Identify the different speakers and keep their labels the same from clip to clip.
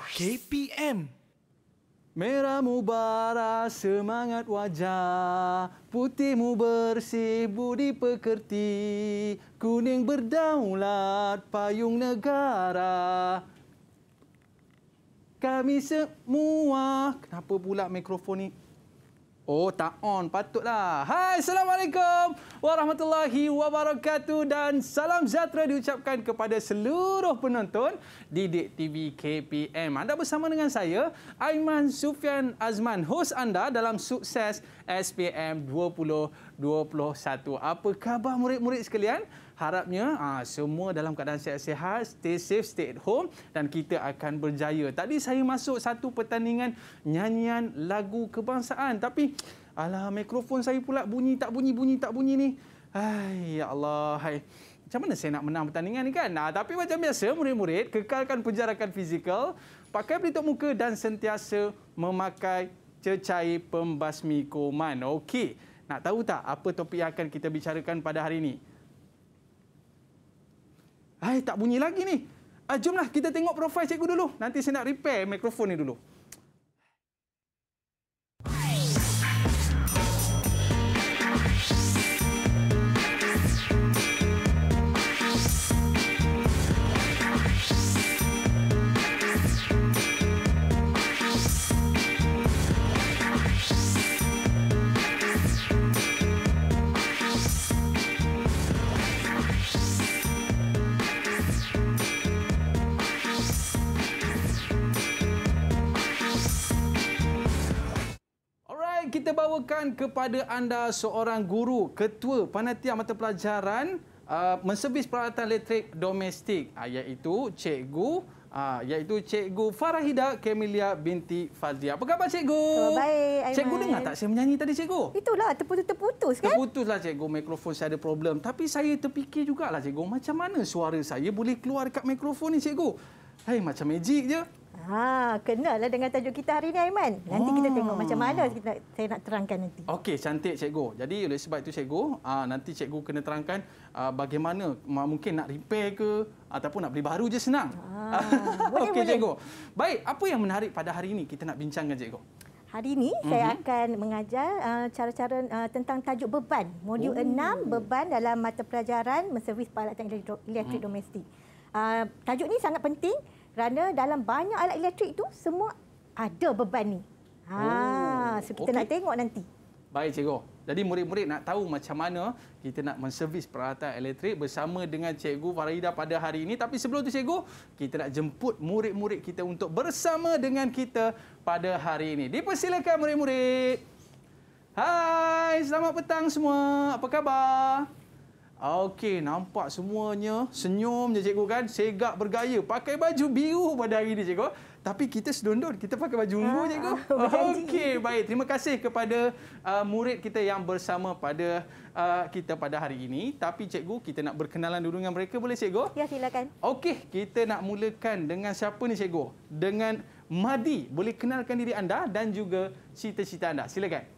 Speaker 1: KPM Merah mubara semangat wajah Putihmu bersih budi pekerti Kuning berdaulat payung negara Kami semua Kenapa pula mikrofon ni Oh, tak on. Patutlah. Hai, Assalamualaikum warahmatullahi wabarakatuh dan salam sejahtera diucapkan kepada seluruh penonton di Dik TV KPM. Anda bersama dengan saya, Aiman Sufian Azman, host anda dalam sukses SPM 2021. Apa khabar murid-murid sekalian? harapnya aa, ah, semua dalam keadaan sihat-sihat stay safe stay at home dan kita akan berjaya tadi saya masuk satu pertandingan nyanyian lagu kebangsaan tapi alah mikrofon saya pula bunyi tak bunyi bunyi tak bunyi ni hai ya Allah hai macam mana saya nak menang pertandingan ni kan? Nah, tapi macam biasa, murid-murid kekalkan penjarakan fizikal, pakai pelitup muka dan sentiasa memakai cecair pembasmi kuman. Okey, nak tahu tak apa topik yang akan kita bicarakan pada hari ini? Hai, tak bunyi lagi ni. Ah, jomlah kita tengok profil cikgu dulu. Nanti saya nak repair mikrofon ni dulu. Bayangkan kepada anda seorang guru, ketua panitia mata pelajaran uh, menservis peralatan elektrik domestik uh, iaitu cikgu uh, iaitu cikgu Farahida Kamilia binti Fazia. Apa khabar cikgu? Oh, baik, Aiman. Cikgu dengar tak saya menyanyi tadi cikgu?
Speaker 2: Itulah, terputus-terputus
Speaker 1: kan? Terputuslah cikgu, mikrofon saya ada problem. Tapi saya terfikir jugalah cikgu, macam mana suara saya boleh keluar dekat mikrofon ni cikgu? Hai, macam magic je.
Speaker 2: Ha, kenalah dengan tajuk kita hari ini, Aiman. Nanti hmm. kita tengok hmm. macam mana kita, saya nak terangkan nanti.
Speaker 1: Okey, cantik cikgu. Jadi oleh sebab itu cikgu, uh, nanti cikgu kena terangkan ha, bagaimana mungkin nak repair ke ataupun nak beli baru je senang. Ha, Okey cikgu. Baik, apa yang menarik pada hari ini kita nak bincang bincangkan cikgu?
Speaker 2: Hari ini mm -hmm. saya mhm. akan mengajar ha, cara-cara uh, uh, tentang tajuk beban. Modul oh. 6 beban dalam mata pelajaran menservis peralatan elektrik mm. domestik. Uh, tajuk ni sangat penting. Kerana dalam banyak alat elektrik itu, semua ada beban ini. Ha, oh, so kita okay. nak tengok nanti.
Speaker 1: Baik, cikgu. Jadi murid-murid nak tahu macam mana kita nak menservis peralatan elektrik bersama dengan cikgu Farida pada hari ini. Tapi sebelum tu cikgu, kita nak jemput murid-murid kita untuk bersama dengan kita pada hari ini. Dipersilakan murid-murid. Hai, selamat petang semua. Apa khabar? Okey, nampak semuanya senyum je cikgu kan. Segak bergaya. Pakai baju biru pada hari ini cikgu. Tapi kita sedondon. Kita pakai baju ungu ah, cikgu. Okey, baik. Terima kasih kepada uh, murid kita yang bersama pada uh, kita pada hari ini. Tapi cikgu, kita nak berkenalan dulu dengan mereka boleh cikgu? Ya, silakan. Okey, kita nak mulakan dengan siapa ni cikgu? Dengan Madi. Boleh kenalkan diri anda dan juga cita-cita anda. Silakan.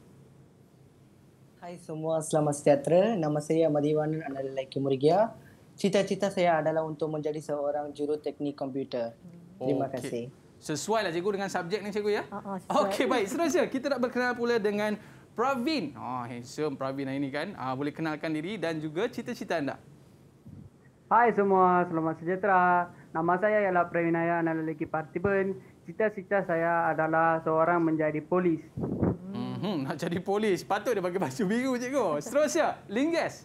Speaker 3: Hai
Speaker 4: semua, selamat sejahtera. Nama saya Madiwanan adalah Laiki Murgia. Cita-cita saya adalah untuk menjadi seorang juruteknik komputer. Terima okay. kasih.
Speaker 1: Sesuai lah cikgu dengan subjek ni cikgu ya? Uh-huh, Okey baik, seterusnya kita nak berkenalan pula dengan Pravin. Oh, handsome Pravin hari ini kan. Uh, boleh kenalkan diri dan juga cita-cita anda.
Speaker 4: Hai semua, selamat sejahtera. Nama saya ialah Pravin Ayah Analeliki Partiban. Cita-cita saya adalah seorang menjadi polis.
Speaker 1: Hmm. Hmm, nak jadi polis, patut dia pakai baju biru cikgu. Seterusnya,
Speaker 4: Linggas.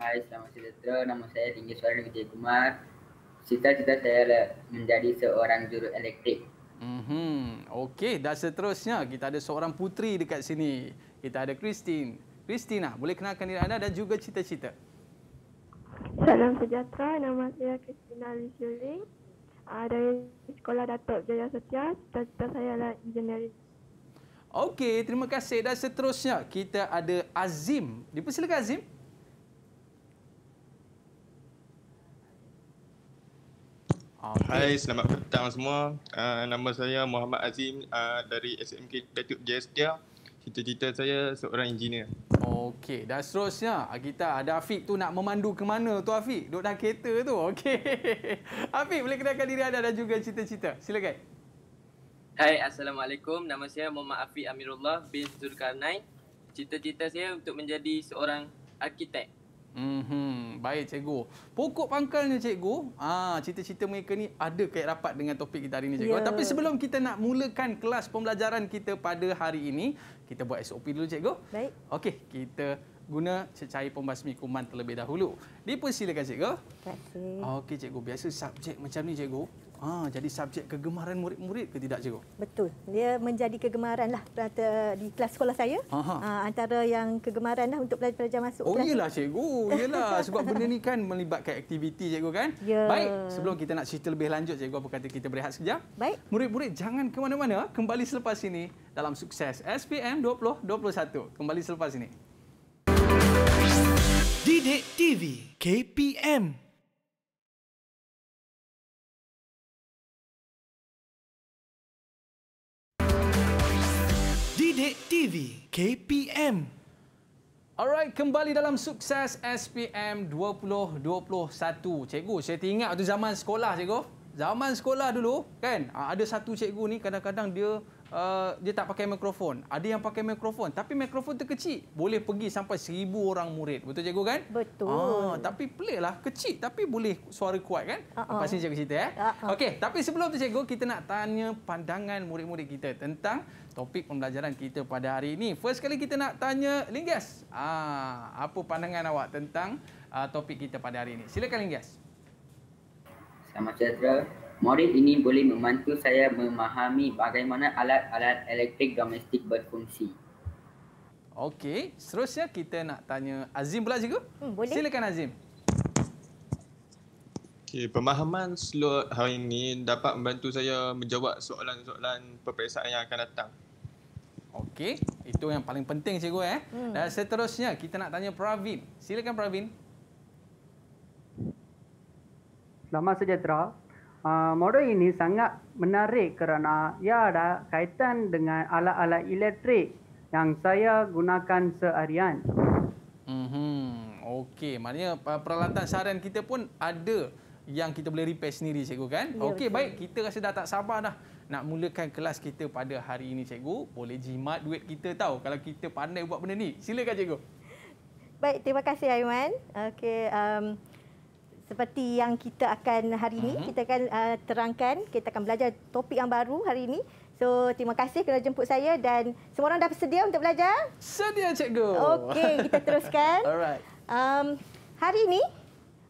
Speaker 4: Hai, selamat sejahtera. Nama saya Linggas Suara Negeri Kumar. Cita-cita saya menjadi seorang juru elektrik.
Speaker 1: Hmm, Okey, Dah seterusnya kita ada seorang putri dekat sini. Kita ada Christine. Christina, boleh kenalkan diri anda dan juga cita-cita. Salam sejahtera. Nama saya Christina Lee uh, dari Sekolah Datuk Jaya Setia. Cita-cita saya adalah engineering. Okey, terima kasih. Dan seterusnya, kita ada Azim. Dipersilakan Azim.
Speaker 3: Okay. Hai, selamat petang semua. Uh, nama saya Muhammad Azim uh, dari SMK Datuk Jaya Setia cita-cita saya seorang engineer.
Speaker 1: Okey, dan seterusnya kita ada Afiq tu nak memandu ke mana tu Afiq? Duduk dalam kereta tu. Okey. Afiq boleh kenalkan diri anda dan juga cita-cita. Silakan.
Speaker 3: Hai, Assalamualaikum. Nama saya Muhammad Afiq Amirullah bin Zulkarnain. Cita-cita saya untuk menjadi seorang arkitek.
Speaker 1: Mm -hmm baik cikgu. Pokok pangkalnya cikgu, ah cita-cita mereka ni ada kait rapat dengan topik kita hari ini cikgu. Yeah. Tapi sebelum kita nak mulakan kelas pembelajaran kita pada hari ini, kita buat SOP dulu cikgu. Baik. Okey, kita guna cecair pembasmi kuman terlebih dahulu. Dipersilakan cikgu.
Speaker 4: Terima
Speaker 2: kasih.
Speaker 1: Okey cikgu, biasa subjek macam ni cikgu, Ha, jadi subjek kegemaran murid-murid ke tidak cikgu?
Speaker 2: Betul. Dia menjadi kegemaran lah di kelas sekolah saya. Ha, antara yang kegemaran lah untuk pelajar-pelajar masuk. Oh iyalah
Speaker 1: cikgu. Iyalah. Sebab benda ni kan melibatkan aktiviti cikgu kan? Ya. Baik. Sebelum kita nak cerita lebih lanjut cikgu apa kata kita berehat sekejap. Baik. Murid-murid jangan ke mana-mana. Kembali selepas ini dalam sukses SPM 2021. Kembali selepas ini.
Speaker 4: Didik TV KPM TV
Speaker 1: KPM. Alright, kembali dalam sukses SPM 2021. Cikgu, saya teringat tu zaman sekolah, cikgu. Zaman sekolah dulu, kan? Ah, ada satu cikgu ni kadang-kadang dia Eh, dia tak pakai mikrofon. Ada yang pakai mikrofon tapi mikrofon terkecil. Boleh pergi sampai seribu orang murid. Betul cikgu kan? Betul. Ah, tapi peliklah kecil tapi boleh suara kuat kan? Uh ah, -uh. Ah. Pasti cikgu cerita ya. Uh -uh. Okey, tapi sebelum tu cikgu kita nak tanya pandangan murid-murid kita tentang topik pembelajaran kita pada hari ini. First kali kita nak tanya Linggas. Ah, apa pandangan awak tentang uh, topik kita
Speaker 4: pada hari ini? Silakan Linggas. Selamat sejahtera. Murid ini boleh membantu saya memahami bagaimana alat-alat elektrik domestik berfungsi.
Speaker 1: Okey, seterusnya kita nak tanya Azim pula cikgu. Hmm, boleh. Silakan Azim.
Speaker 3: Okay, pemahaman slot hari ini dapat membantu saya menjawab soalan-soalan peperiksaan yang akan datang.
Speaker 1: Okey, itu yang paling penting cikgu. Eh. Hmm. Dan seterusnya kita nak tanya Pravin. Silakan Pravin.
Speaker 4: Selamat sejahtera. Ah, model ini sangat menarik kerana ia ada kaitan dengan alat-alat elektrik yang saya gunakan seharian. Hmm,
Speaker 1: Okey, maknanya ah, peralatan saran kita pun ada yang kita boleh repair sendiri cikgu kan? Ya, Okey, baik kita rasa dah tak sabar dah nak mulakan kelas kita pada hari ini cikgu. Boleh jimat duit kita tahu kalau kita pandai buat benda ni. Silakan cikgu.
Speaker 2: Baik, terima kasih Aiman. Okey, um seperti yang kita akan hari ini hmm kita akan uh, terangkan kita akan belajar topik yang baru hari ini. So terima kasih kerana jemput saya dan semua orang dah bersedia untuk belajar? Sedia
Speaker 1: cikgu. Okey, kita teruskan. Alright.
Speaker 2: Um hari ini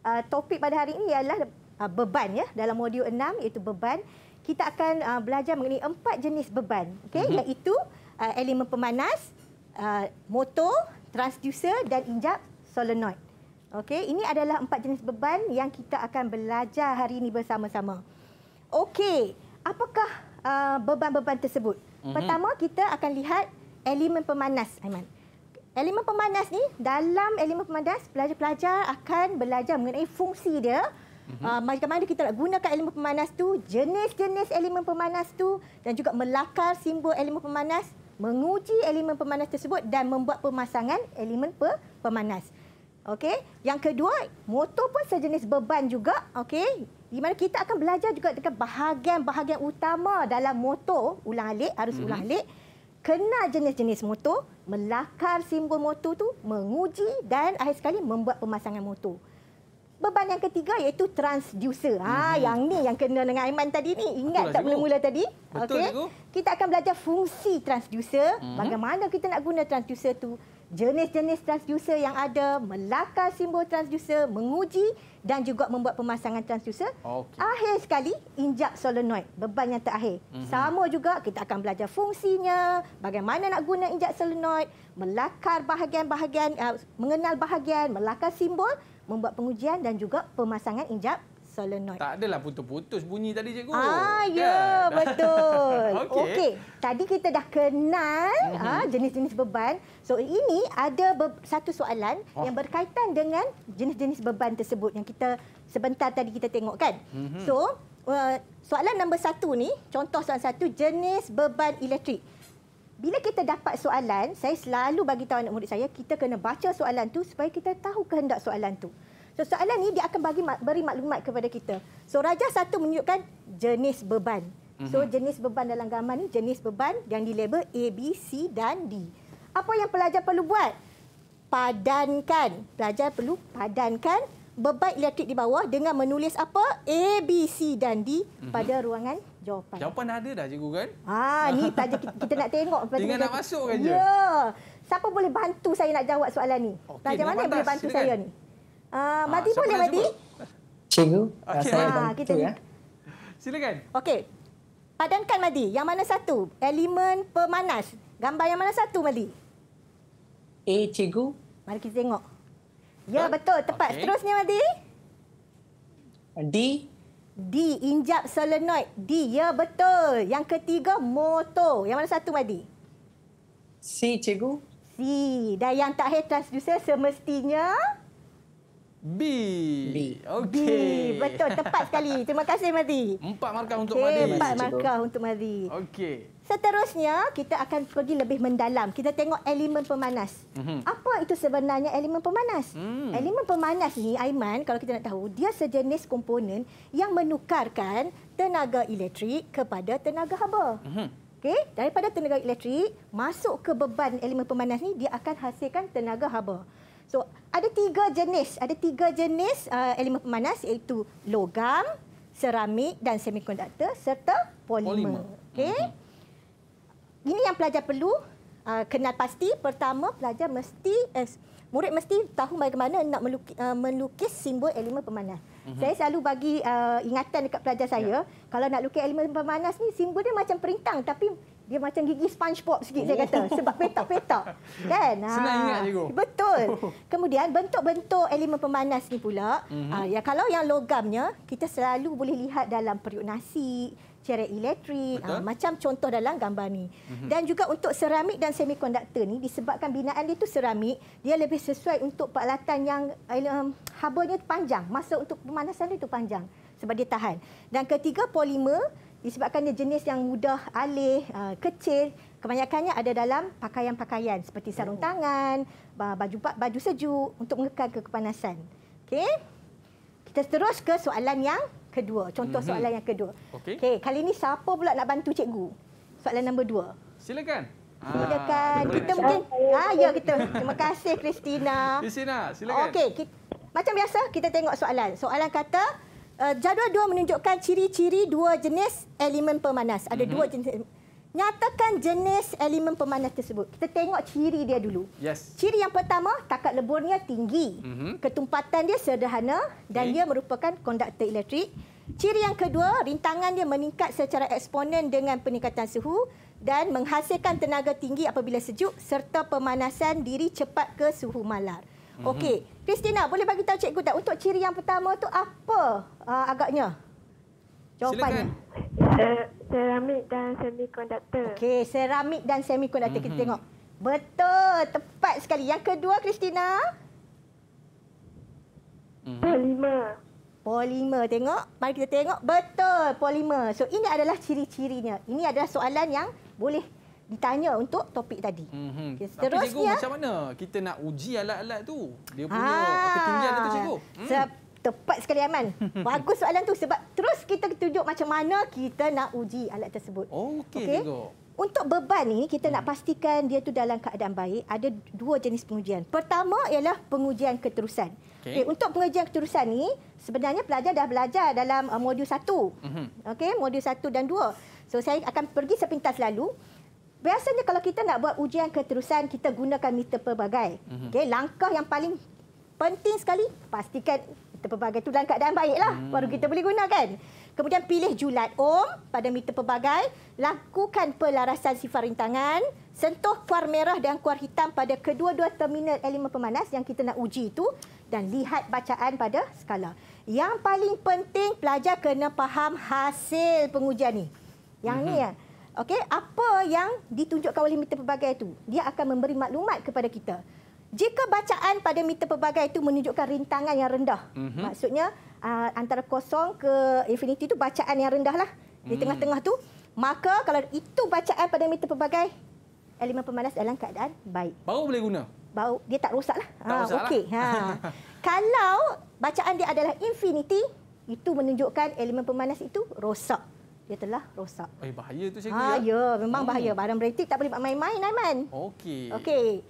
Speaker 2: uh, topik pada hari ini ialah uh, beban ya dalam modul 6 iaitu beban. Kita akan uh, belajar mengenai empat jenis beban. Okay, mm-hmm. iaitu uh, elemen pemanas, uh, motor, transducer dan injap solenoid. Okey, ini adalah empat jenis beban yang kita akan belajar hari ini bersama-sama. Okey, apakah uh, beban-beban uh, tersebut? Mm-hmm. Pertama kita akan lihat elemen pemanas, Aiman. Elemen pemanas ni dalam elemen pemanas pelajar-pelajar akan belajar mengenai fungsi dia. Macam uh, mana kita nak gunakan elemen pemanas tu, jenis-jenis elemen pemanas tu dan juga melakar simbol elemen pemanas, menguji elemen pemanas tersebut dan membuat pemasangan elemen pemanas. Okey, yang kedua, motor pun sejenis beban juga, okey? Di mana kita akan belajar juga dengan bahagian-bahagian utama dalam motor, ulang alik, harus hmm. ulang alik. kena jenis-jenis motor, melakar simbol motor tu, menguji dan akhir sekali membuat pemasangan motor. Beban yang ketiga iaitu transducer. Ha, hmm. yang ni yang kena dengan Aiman tadi ni. Ingat Itulah tak mula-mula tadi? Okey. Kita akan belajar fungsi transducer, hmm. bagaimana kita nak guna transducer tu jenis-jenis transducer yang ada, melakar simbol transducer, menguji dan juga membuat pemasangan transducer. Okay. Akhir sekali, injak solenoid, beban yang terakhir. Mm-hmm. Sama juga kita akan belajar fungsinya, bagaimana nak guna injak solenoid, melakar bahagian-bahagian, uh, mengenal bahagian, melakar simbol, membuat pengujian dan juga pemasangan injak solenoid.
Speaker 1: Tak adalah putus-putus bunyi tadi cikgu. Ah, ya, yeah, kan? betul. Okey. Okay.
Speaker 2: Tadi kita dah kenal mhm. ah, jenis-jenis mm -hmm. beban. So ini ada satu soalan oh. yang berkaitan dengan jenis-jenis beban tersebut yang kita sebentar tadi kita tengok kan. Mm -hmm. So, uh, soalan nombor satu ni, contoh soalan satu jenis beban elektrik. Bila kita dapat soalan, saya selalu bagi tahu anak murid saya kita kena baca soalan tu supaya kita tahu kehendak soalan tu. So soalan ini dia akan bagi beri maklumat kepada kita. So rajah satu menunjukkan jenis beban. So mhm. jenis beban dalam gambar ni jenis beban yang dilabel A B C dan D. Apa yang pelajar perlu buat? Padankan. Pelajar perlu padankan beban elektrik di bawah dengan menulis apa? A B C dan D mhm. pada ruangan jawapan.
Speaker 1: Jawapan ada dah cikgu kan?
Speaker 2: Ha ah, ni pelajar kita nak tengok pelajar. Dengan nak masuk kan je. Ya. Siapa boleh bantu saya nak jawab soalan ni? Okay, pelajar mana pantas, boleh bantu saya ni? Uh, Madi ah, boleh, Madi? Cikgu. Okay. Saya ah, kita ya. Silakan. Okey. Padankan, Madi. Yang mana satu? Elemen pemanas. Gambar yang mana satu, Madi? A, cikgu. Mari kita tengok. Ya, ah. betul. Tepat. Okay. Seterusnya, Madi. D. D. Injap solenoid. D. Ya, betul. Yang ketiga, motor. Yang mana satu, Madi? C, cikgu. C. Dah yang tak hair transducer semestinya... B. B. Okey. Betul tepat sekali. Terima kasih Mazi. Empat markah untuk okay, Mazi. Empat markah untuk Mazi. Okey. Seterusnya kita akan pergi lebih mendalam. Kita tengok elemen pemanas. Mm -hmm. Apa itu sebenarnya elemen pemanas? Mm. Elemen pemanas ni Aiman kalau kita nak tahu dia sejenis komponen yang menukarkan tenaga elektrik kepada tenaga haba. Mm -hmm. Okey, daripada tenaga elektrik masuk ke beban elemen pemanas ni dia akan hasilkan tenaga haba. So, ada tiga jenis, ada tiga jenis uh, elemen pemanas iaitu logam, seramik dan semikonduktor serta polimer. polimer. Okey. hmm Ini yang pelajar perlu uh, kenal pasti. Pertama, pelajar mesti uh, murid mesti tahu bagaimana nak melukis, uh, melukis simbol elemen pemanas. hmm Saya selalu bagi uh, ingatan dekat pelajar saya, yeah. kalau nak lukis elemen pemanas ni simbol dia macam perintang tapi dia macam gigi SpongeBob sikit oh. saya kata sebab petak-petak kan senang ingat ah, cikgu betul kemudian bentuk-bentuk elemen pemanas ni pula mm-hmm. ha, ya kalau yang logamnya kita selalu boleh lihat dalam periuk nasi ceret elektrik ha, macam contoh dalam gambar ni mm-hmm. dan juga untuk seramik dan semikonduktor ni disebabkan binaan dia tu seramik dia lebih sesuai untuk peralatan yang um, habanya panjang masa untuk pemanasan dia tu panjang sebab dia tahan dan ketiga polimer disebabkan dia jenis yang mudah alih, uh, kecil, kebanyakannya ada dalam pakaian-pakaian seperti sarung oh. tangan, baju baju sejuk untuk mengekal kepanasan. Okey. Kita terus ke soalan yang kedua. Contoh mm-hmm. soalan yang kedua. Okey. Okay, kali ini siapa pula nak bantu cikgu? Soalan nombor dua.
Speaker 1: Silakan. Silakan. Ah, kita mungkin.
Speaker 2: Ah, ya kita. Terima kasih Kristina. Kristina,
Speaker 1: silakan. Okey,
Speaker 2: macam biasa kita tengok soalan. Soalan kata uh, jadual dua menunjukkan ciri-ciri dua jenis elemen pemanas. Ada mm-hmm. dua jenis. Nyatakan jenis elemen pemanas tersebut. Kita tengok ciri dia dulu. Yes. Ciri yang pertama, takat leburnya tinggi. Mm-hmm. Ketumpatan dia sederhana dan okay. dia merupakan konduktor elektrik. Ciri yang kedua, rintangan dia meningkat secara eksponen dengan peningkatan suhu dan menghasilkan tenaga tinggi apabila sejuk serta pemanasan diri cepat ke suhu malar. Mm-hmm. Okey, Kristina boleh bagi tahu cikgu tak untuk ciri yang pertama tu apa uh, agaknya? Jawapannya. Eh, seramik dan semikonduktor. Okey, seramik dan semikonduktor kita mm-hmm. tengok. Betul, tepat sekali. Yang kedua Kristina?
Speaker 4: Mm-hmm. Polimer.
Speaker 2: Polimer tengok. Mari kita tengok. Betul, polimer. So ini adalah ciri-cirinya. Ini adalah soalan yang boleh Tanya untuk topik tadi. Mm -hmm. okay, seterusnya, Tapi cikgu macam
Speaker 1: mana kita nak uji alat-alat tu? Dia punya ah. ketinggian itu cikgu.
Speaker 2: Hmm. Tepat sekali Aiman. Bagus soalan tu sebab terus kita tunjuk macam mana kita nak uji alat tersebut. Okey okay. cikgu. Untuk beban ni kita hmm. nak pastikan dia tu dalam keadaan baik. Ada dua jenis pengujian. Pertama ialah pengujian keterusan. Okay. Okay, untuk pengujian keterusan ni sebenarnya pelajar dah belajar dalam uh, modul satu. Mm -hmm. Okey modul satu dan dua. So saya akan pergi sepintas lalu biasanya kalau kita nak buat ujian keterusan kita gunakan meter pelbagai. Mm-hmm. Okey, langkah yang paling penting sekali pastikan meter pelbagai tu dalam keadaan baiklah mm. baru kita boleh gunakan. Kemudian pilih julat ohm pada meter pelbagai, lakukan pelarasan sifar rintangan, sentuh kuar merah dan kuar hitam pada kedua-dua terminal elemen pemanas yang kita nak uji itu dan lihat bacaan pada skala. Yang paling penting pelajar kena faham hasil pengujian ni. Yang mm-hmm. ni ya. Okey, apa yang ditunjukkan oleh meter pelbagai itu? Dia akan memberi maklumat kepada kita. Jika bacaan pada meter pelbagai itu menunjukkan rintangan yang rendah. Mm-hmm. Maksudnya ah, antara kosong ke infinity itu bacaan yang rendahlah. Di mhm. tengah-tengah tu, maka kalau itu bacaan pada meter pelbagai elemen pemanas dalam keadaan baik. Baru boleh guna. Baru dia tak lah. ah, rosaklah. Tak ha okey. Lah. Ha. kalau bacaan dia adalah infinity itu menunjukkan elemen pemanas itu rosak dia telah rosak.
Speaker 1: Eh bahaya tu cikgu. Ha ya, ya memang hmm. bahaya. Hmm.
Speaker 2: Barang beretik tak boleh buat main-main Aiman. Okey. Okey.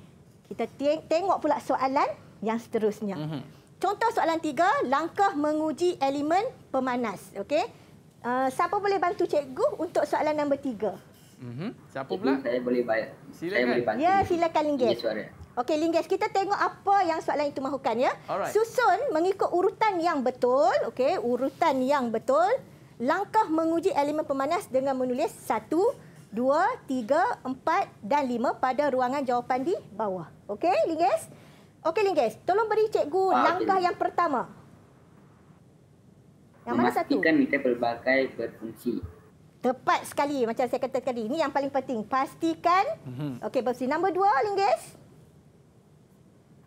Speaker 2: Kita teng- tengok pula soalan yang seterusnya. Mm-hmm. Contoh soalan tiga, langkah menguji elemen pemanas. Okey. Uh, siapa boleh bantu cikgu untuk soalan nombor tiga?
Speaker 1: Mm-hmm. Siapa pula? Saya boleh bayar. Silakan. Saya boleh bantu. Ya, silakan Linggis.
Speaker 2: Okey, Linggis. Kita tengok apa yang soalan itu mahukan. ya. Alright. Susun mengikut urutan yang betul. Okey, urutan yang betul langkah menguji elemen pemanas dengan menulis 1, 2, 3, 4 dan 5 pada ruangan jawapan di bawah. Okey, Linggis? Okey, Linggis. Tolong beri cikgu ah, langkah okay. yang pertama. Yang mana satu? Pastikan
Speaker 4: kita pelbagai berfungsi.
Speaker 2: Tepat sekali macam saya kata tadi. Ini yang paling penting. Pastikan. Mhm. Okey, berfungsi. Nombor dua, Linggis.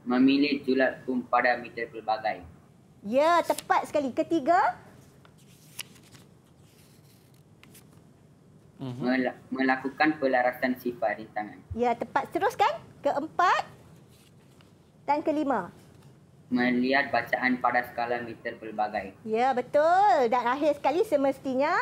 Speaker 4: Memilih julat pun pada meter pelbagai.
Speaker 2: Ya, tepat sekali. Ketiga,
Speaker 4: -hmm. melakukan pelarasan sifat tangan.
Speaker 2: Ya, tepat teruskan keempat dan kelima.
Speaker 4: Melihat bacaan pada skala meter pelbagai.
Speaker 2: Ya, betul. Dan akhir sekali semestinya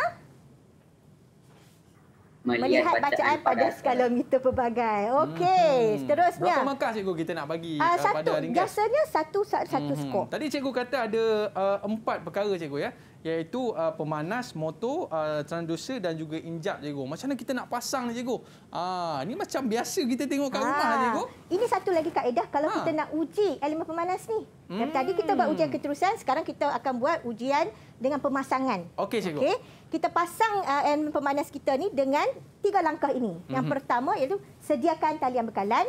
Speaker 1: melihat, melihat bacaan, bacaan pada, skala
Speaker 2: meter pelbagai. Mhm. Okey, hmm, hmm. seterusnya. Berapa markah
Speaker 1: cikgu kita nak bagi uh, satu, pada ringkas? Biasanya
Speaker 2: satu satu hmm, skor.
Speaker 1: Tadi cikgu kata ada uh, empat perkara cikgu ya iaitu uh, pemanas motor uh, transducer dan juga injap cikgu. Macam mana kita nak pasang ni cikgu? Ah uh, ni macam biasa kita tengok kat ha. rumah ah, cikgu.
Speaker 2: Ini satu lagi kaedah kalau ha. kita nak uji elemen pemanas ni. Hmm. Dari tadi kita buat ujian keterusan, sekarang kita akan buat ujian dengan pemasangan. Okey cikgu. Okay? Kita pasang uh, elemen pemanas kita ni dengan tiga langkah ini. Yang mm -hmm. pertama iaitu sediakan talian bekalan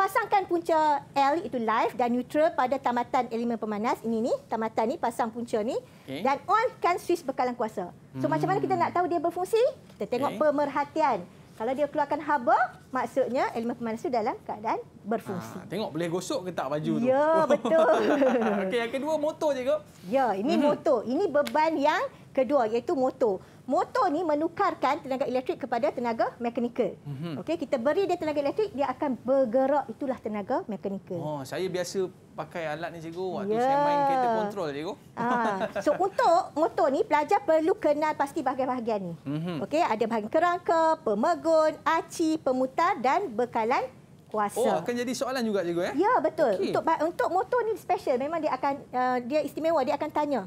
Speaker 2: pasangkan punca L itu live dan neutral pada tamatan elemen pemanas ini ni tamatan ni pasang punca ni okay. dan onkan switch bekalan kuasa. So hmm. macam mana kita nak tahu dia berfungsi? Kita tengok okay. pemerhatian. Kalau dia keluarkan haba, maksudnya elemen pemanas itu dalam keadaan berfungsi.
Speaker 1: Ha, tengok boleh gosok ke tak baju ya, tu? Ya, betul. Okey, yang kedua motor je ke?
Speaker 2: Ya, ini hmm. motor. Ini beban yang kedua iaitu motor motor ni menukarkan tenaga elektrik kepada tenaga mekanikal. Mm -hmm. Okey, kita beri dia tenaga elektrik, dia akan bergerak itulah tenaga mekanikal. Oh,
Speaker 1: saya biasa pakai alat ni cikgu waktu yeah. saya main kereta kontrol cikgu.
Speaker 2: Ah. So untuk motor ni pelajar perlu kenal pasti bahagian-bahagian ni. Mm -hmm. Okey, ada bahagian kerangka, pemegun, aci, pemutar dan bekalan Kuasa. Oh akan jadi
Speaker 1: soalan juga cikgu ya? Ya betul. Okay. Untuk
Speaker 2: untuk motor ni special memang dia akan uh, dia istimewa dia akan tanya.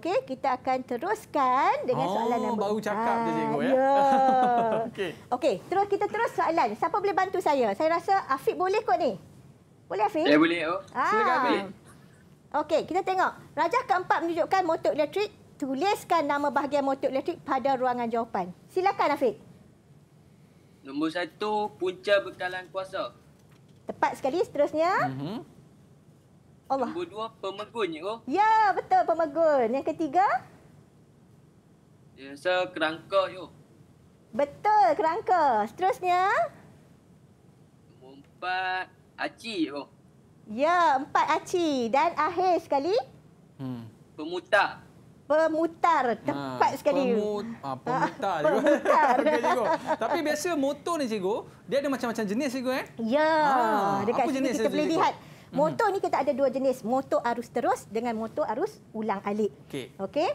Speaker 2: Okey, kita akan teruskan dengan oh, soalan yang Baru
Speaker 1: cakap ha, je cikgu ah, ya. Yeah. Okey.
Speaker 2: Okey, terus kita terus soalan. Siapa boleh bantu saya? Saya rasa Afiq boleh kot ni. Boleh Afiq? Ya boleh. Oh. Ha. Silakan Afiq. Okey, kita tengok. Rajah keempat menunjukkan motor elektrik. Tuliskan nama bahagian motor elektrik pada ruangan jawapan. Silakan Afiq.
Speaker 4: Nombor satu, punca bekalan kuasa.
Speaker 2: Tepat sekali seterusnya. Mm -hmm.
Speaker 4: Allah. Nombor dua pemegun ya oh.
Speaker 2: Ya betul pemegun. Yang ketiga?
Speaker 4: Ya saya kerangka yo. Oh.
Speaker 2: Betul kerangka. Seterusnya?
Speaker 4: Nombor empat aci yo. Oh.
Speaker 2: Ya empat aci dan akhir sekali?
Speaker 4: Hmm. Pemutar.
Speaker 2: Pemutar tepat ha, sekali. Pemut, ha, pemutar ha, juga.
Speaker 1: Pemutar. okay, Tapi biasa motor ni cikgu, dia ada macam-macam jenis cikgu eh? Ya. Ha, dekat apa sini jenis kita boleh lihat. Cikgu?
Speaker 2: Mm-hmm. Motor ni kita ada dua jenis, motor arus terus dengan motor arus ulang alik. Okey. Okey.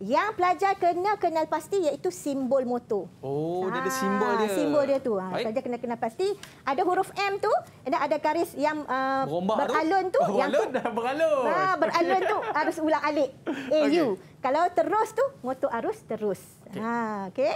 Speaker 2: Yang pelajar kena kenal pasti iaitu simbol motor. Oh, ha, dia ada ah, simbol dia. Simbol dia tu. Ha, pelajar kena kenal pasti ada huruf M tu, ada ada garis yang uh, beralun tu, oh, tu yang beralun.
Speaker 1: beralun. Ha, beralun
Speaker 2: tu arus ulang-alik. AU. Okay. Kalau terus tu motor arus terus. Okay. Ha, okey.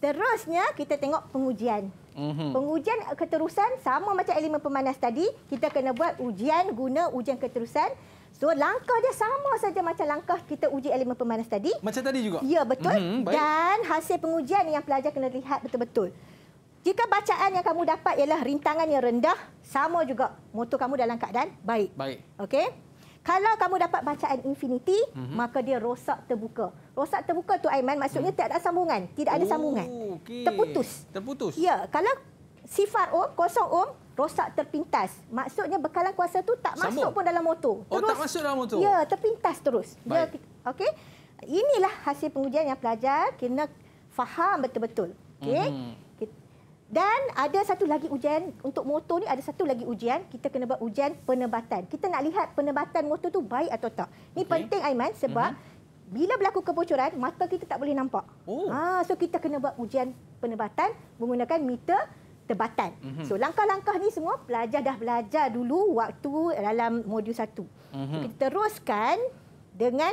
Speaker 2: Seterusnya kita tengok pengujian. Mm-hmm. Pengujian keterusan sama macam elemen pemanas tadi, kita kena buat ujian guna ujian keterusan. So langkah dia sama saja macam langkah kita uji elemen pemanas tadi. Macam tadi juga. Ya, betul. Mm-hmm, Dan hasil pengujian yang pelajar kena lihat betul-betul. Jika bacaan yang kamu dapat ialah rintangan yang rendah, sama juga motor kamu dalam keadaan baik. Baik. Okey. Kalau kamu dapat bacaan infinity, mm -hmm. maka dia rosak terbuka. Rosak terbuka tu Aiman maksudnya mm. ada sambungan, tidak ada oh, sambungan. Okay. Terputus. Terputus. Ya, kalau sifar om, kosong om, rosak terpintas. Maksudnya bekalan kuasa tu tak Sambung. masuk pun dalam motor. Terus, oh, tak masuk dalam motor. Ya, terpintas terus. Ya, Okay. Inilah hasil pengujian yang pelajar kena faham betul-betul. Okay. Mm -hmm. Dan ada satu lagi ujian untuk motor ni ada satu lagi ujian kita kena buat ujian penebatan. Kita nak lihat penebatan motor tu baik atau tak. Ni okay. penting Aiman sebab mm-hmm. bila berlaku kebocoran mata kita tak boleh nampak. Oh. Ha so kita kena buat ujian penebatan menggunakan meter tebatan. Mm-hmm. So langkah-langkah ni semua pelajar dah belajar dulu waktu dalam modul 1. Mm-hmm. So, kita teruskan dengan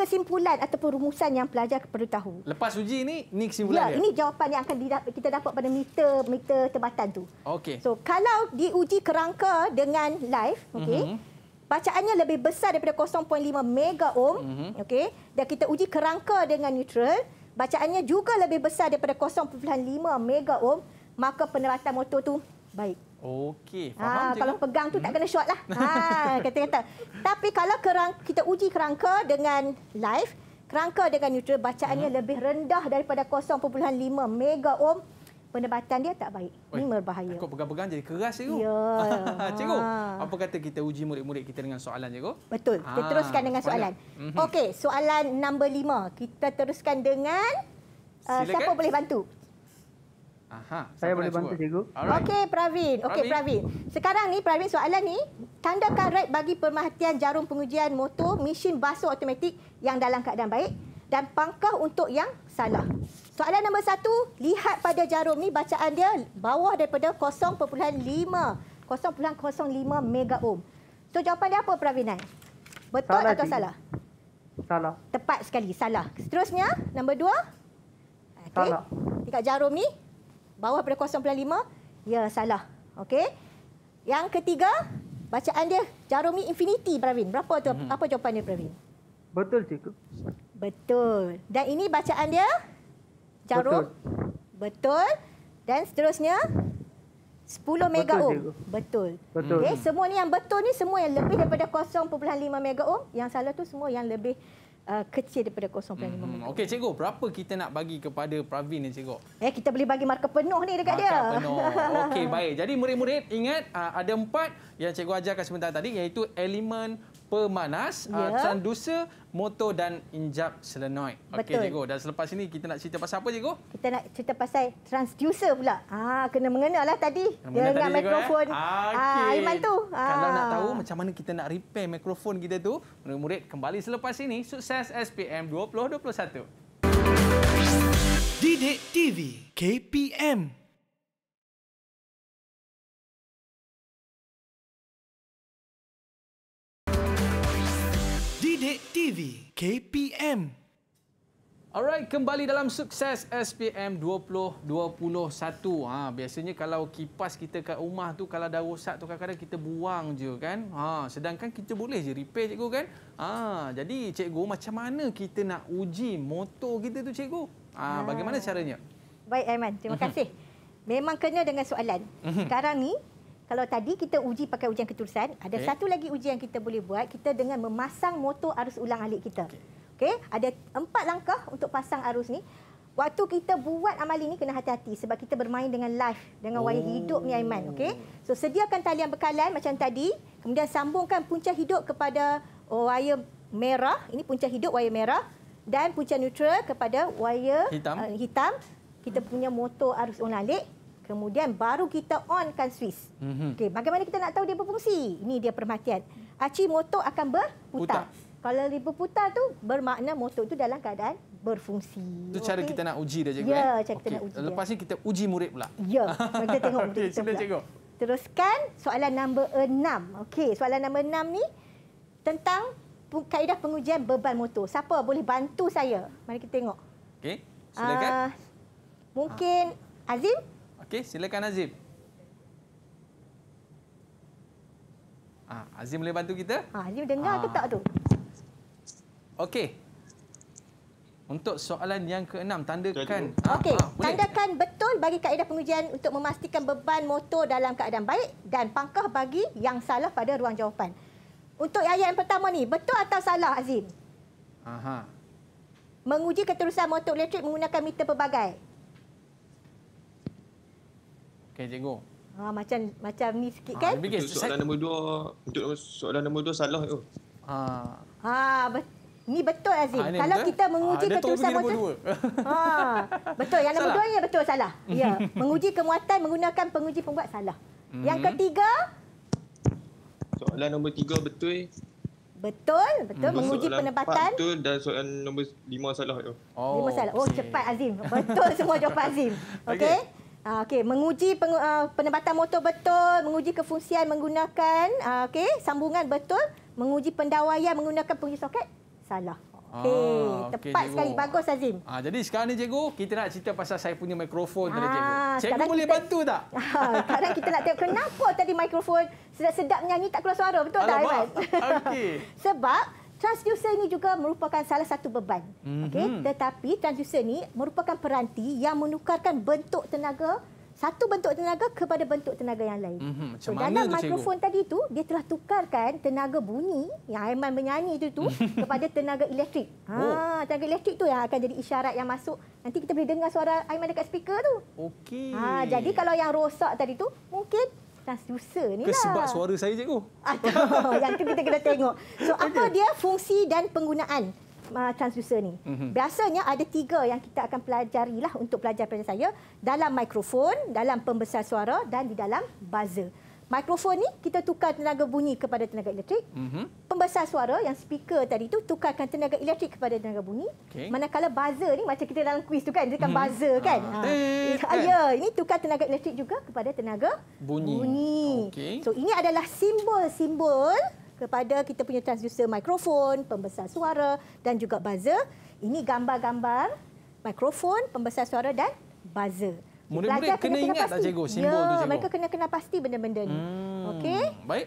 Speaker 2: kesimpulan ataupun rumusan yang pelajar perlu tahu.
Speaker 1: Lepas uji ini, ini kesimpulan ya, dia? ini
Speaker 2: jawapan yang akan kita dapat pada meter meter tempatan tu. okay. So, kalau diuji kerangka dengan live, okey. Mm -hmm. Bacaannya lebih besar daripada 0.5 mega ohm, mm -hmm. okey. Dan kita uji kerangka dengan neutral, bacaannya juga lebih besar daripada 0.5 mega ohm, maka penerapan motor tu baik.
Speaker 1: Okey, ah, faham ha,
Speaker 2: Kalau pegang tu hmm. tak kena shot lah. Ha, ah, kata-kata. Tapi kalau kerang, kita uji kerangka dengan live, kerangka dengan neutral bacaannya hmm. lebih rendah daripada 0.5 mega ohm, penebatan dia tak baik. Ini berbahaya. Kau
Speaker 1: pegang-pegang jadi keras cikgu. Ya. cikgu, ha. apa kata kita uji murid-murid kita dengan soalan cikgu? Betul. Ha. Kita teruskan dengan soalan. Mhm.
Speaker 2: Okey, soalan nombor lima. Kita teruskan dengan uh, siapa boleh bantu?
Speaker 4: Aha, saya boleh bantu cikgu.
Speaker 1: Right.
Speaker 2: Okey Pravin. Okey Pravin. Sekarang ni Pravin soalan ni tanda karet bagi pemerhatian jarum pengujian motor mesin basuh automatik yang dalam keadaan baik dan pangkah untuk yang salah. Soalan nombor satu, lihat pada jarum ni bacaan dia bawah daripada 0.5 0.05 mega ohm. So jawapan dia apa Pravinan? Betul salah, atau cik. salah? Salah. Tepat sekali, salah. Seterusnya nombor dua. Okay. Salah. Dekat jarum ni bawah pada 0.5 ya salah okey yang ketiga bacaan dia jarumi infinity pravin berapa tu hmm. apa jawapan dia pravin betul cikgu betul dan ini bacaan dia jarum betul, betul. dan seterusnya 10 mega ohm. Betul. betul. Okay, semua ni yang betul ni semua yang lebih daripada 0.5 mega ohm, yang salah tu semua yang lebih uh, kecil daripada 0.5 hmm, muka.
Speaker 1: Okey cikgu, berapa kita nak bagi kepada Pravin ni cikgu?
Speaker 2: Eh kita boleh bagi markah penuh ni dekat markah dia. Markah penuh.
Speaker 1: Okey baik. Jadi murid-murid ingat uh, ada empat yang cikgu ajarkan sebentar tadi iaitu elemen pemanas, ah, ya. uh, transducer, motor dan injap selenoid. Okey cikgu, dan selepas ini kita nak cerita pasal apa cikgu?
Speaker 2: Kita nak cerita pasal transducer pula. Ah kena mengenalah tadi kena mengena tadi, eh? mikrofon. Ah okay. Iman tu. Ah. Kalau nak tahu
Speaker 1: macam mana kita nak repair mikrofon kita tu, murid-murid kembali selepas ini sukses SPM 2021. Didik TV
Speaker 4: KPM Sidik TV
Speaker 1: KPM. Alright, kembali dalam sukses SPM 2021. Ha, biasanya kalau kipas kita kat rumah tu kalau dah rosak tu kadang-kadang kita buang je kan. Ha, sedangkan kita boleh je repair cikgu kan. Ha, jadi cikgu macam mana kita nak uji motor kita tu cikgu? Ha, bagaimana ah. caranya?
Speaker 2: Baik Aiman, terima mhm. kasih. Memang kena dengan soalan. Mhm. Sekarang ni kalau tadi kita uji pakai ujian ketulusan, ada okay. satu lagi ujian yang kita boleh buat kita dengan memasang motor arus ulang alik kita. Okey, okay? ada empat langkah untuk pasang arus ni. Waktu kita buat amalan ini, kena hati-hati sebab kita bermain dengan live dengan wayar oh. hidup ni Aiman, Okay, So sediakan talian bekalan macam tadi, kemudian sambungkan punca hidup kepada oh, wayar merah, ini punca hidup wayar merah dan punca neutral kepada wayar hitam. Uh, hitam. Kita punya motor arus ulang alik kemudian baru kita onkan Swiss. Mm-hmm. Okey, bagaimana kita nak tahu dia berfungsi? Ini dia perhatian. Aci motor akan berputar. Putar. Kalau dia berputar tu bermakna motor itu dalam keadaan berfungsi. Itu okay. cara kita
Speaker 1: nak uji dia cikgu. Ya, yeah, cara kita okay. nak uji. Lepas dia. ni kita uji murid pula. Ya, kita tengok murid okay, kita cikgu.
Speaker 2: Teruskan soalan nombor enam. Okey, soalan nombor enam ni tentang kaedah pengujian beban motor. Siapa boleh bantu saya? Mari kita tengok.
Speaker 1: Okey, silakan. Uh,
Speaker 2: mungkin Azim
Speaker 1: Okey, silakan Azim. Ah, Azim boleh bantu kita?
Speaker 2: Ah, Azim dengar ah. ke tak tu?
Speaker 1: Okey. Untuk soalan yang keenam tandakan. Okey,
Speaker 2: ah, tandakan betul bagi kaedah pengujian untuk memastikan beban motor dalam keadaan baik dan pangkah bagi yang salah pada ruang jawapan. Untuk ayat yang pertama ni, betul atau salah Azim? Aha. Menguji keterusan motor elektrik menggunakan meter pelbagai. Okey, cikgu. Ha, macam macam ni sikit ha, kan? Untuk soalan
Speaker 3: nombor dua, untuk soalan nombor dua salah tu. Ha.
Speaker 2: Ha, bet- ni betul Azim. Ha, Kalau kita menguji ha, ketulusan motor.
Speaker 3: Ha, betul. Yang nombor dua
Speaker 2: ni betul salah. Ya, menguji kemuatan menggunakan penguji pembuat salah. hmm Yang ketiga
Speaker 3: Soalan nombor tiga betul.
Speaker 2: Betul, betul. Hmm. Menguji penempatan.
Speaker 3: Betul dan soalan nombor lima salah. Oh, oh lima salah. Oh, okay. cepat
Speaker 2: Azim. Betul semua jawapan Azim. Okey. Okay. Uh, okey, menguji peng, uh, ah, penempatan motor betul, menguji kefungsian menggunakan uh, okey, sambungan betul, menguji pendawaian menggunakan pengisi soket salah. Okey, ah, tepat okay, sekali. Bagus Azim.
Speaker 1: Ah, jadi sekarang ni cikgu, kita nak cerita pasal saya punya mikrofon ah, tadi cikgu. Cikgu boleh kita, bantu tak? Ah,
Speaker 2: sekarang kita nak tengok kenapa tadi mikrofon sedap-sedap nyanyi tak keluar suara. Betul Alamak. tak Iman? Okay. Sebab Transducer ini juga merupakan salah satu beban. Mm-hmm. Okey, mhm. tetapi transducer ini merupakan peranti yang menukarkan bentuk tenaga satu bentuk tenaga kepada bentuk tenaga yang lain. Mm-hmm. so, dalam tu, mikrofon cikgu? tadi itu, dia telah tukarkan tenaga bunyi yang Aiman menyanyi itu tu kepada tenaga elektrik. Ha, oh. tenaga elektrik tu yang akan jadi isyarat yang masuk. Nanti kita boleh dengar suara Aiman dekat speaker tu. Okey. Ha, jadi kalau yang rosak tadi tu, mungkin transducer ni lah. Kesebab suara
Speaker 1: saya cikgu. Oh. Atau,
Speaker 2: ah, yang tu kita kena tengok. So apa dia fungsi dan penggunaan uh, transducer ni? Mm-hmm. Biasanya ada tiga yang kita akan pelajari lah untuk pelajar-pelajar saya. Dalam mikrofon, dalam pembesar suara dan di dalam buzzer mikrofon ni kita tukar tenaga bunyi kepada tenaga elektrik. Mm-hmm. Pembesar suara yang speaker tadi tu tukarkan tenaga elektrik kepada tenaga bunyi. Okay. Manakala buzzer ni macam kita dalam kuis tu kan, dia kan mm-hmm. buzzer ah, kan. Ha. Ah. Ah. Ya, ini tukar tenaga elektrik juga kepada tenaga bunyi. bunyi. Okay. So ini adalah simbol-simbol kepada kita punya transducer mikrofon, pembesar suara dan juga buzzer. Ini gambar-gambar mikrofon, pembesar suara dan buzzer. Murid-murid kena, kena ingat pasti. tak cikgu simbol ya, tu cikgu? Mereka kena kena pasti benda-benda ni. Hmm. Okey. Baik.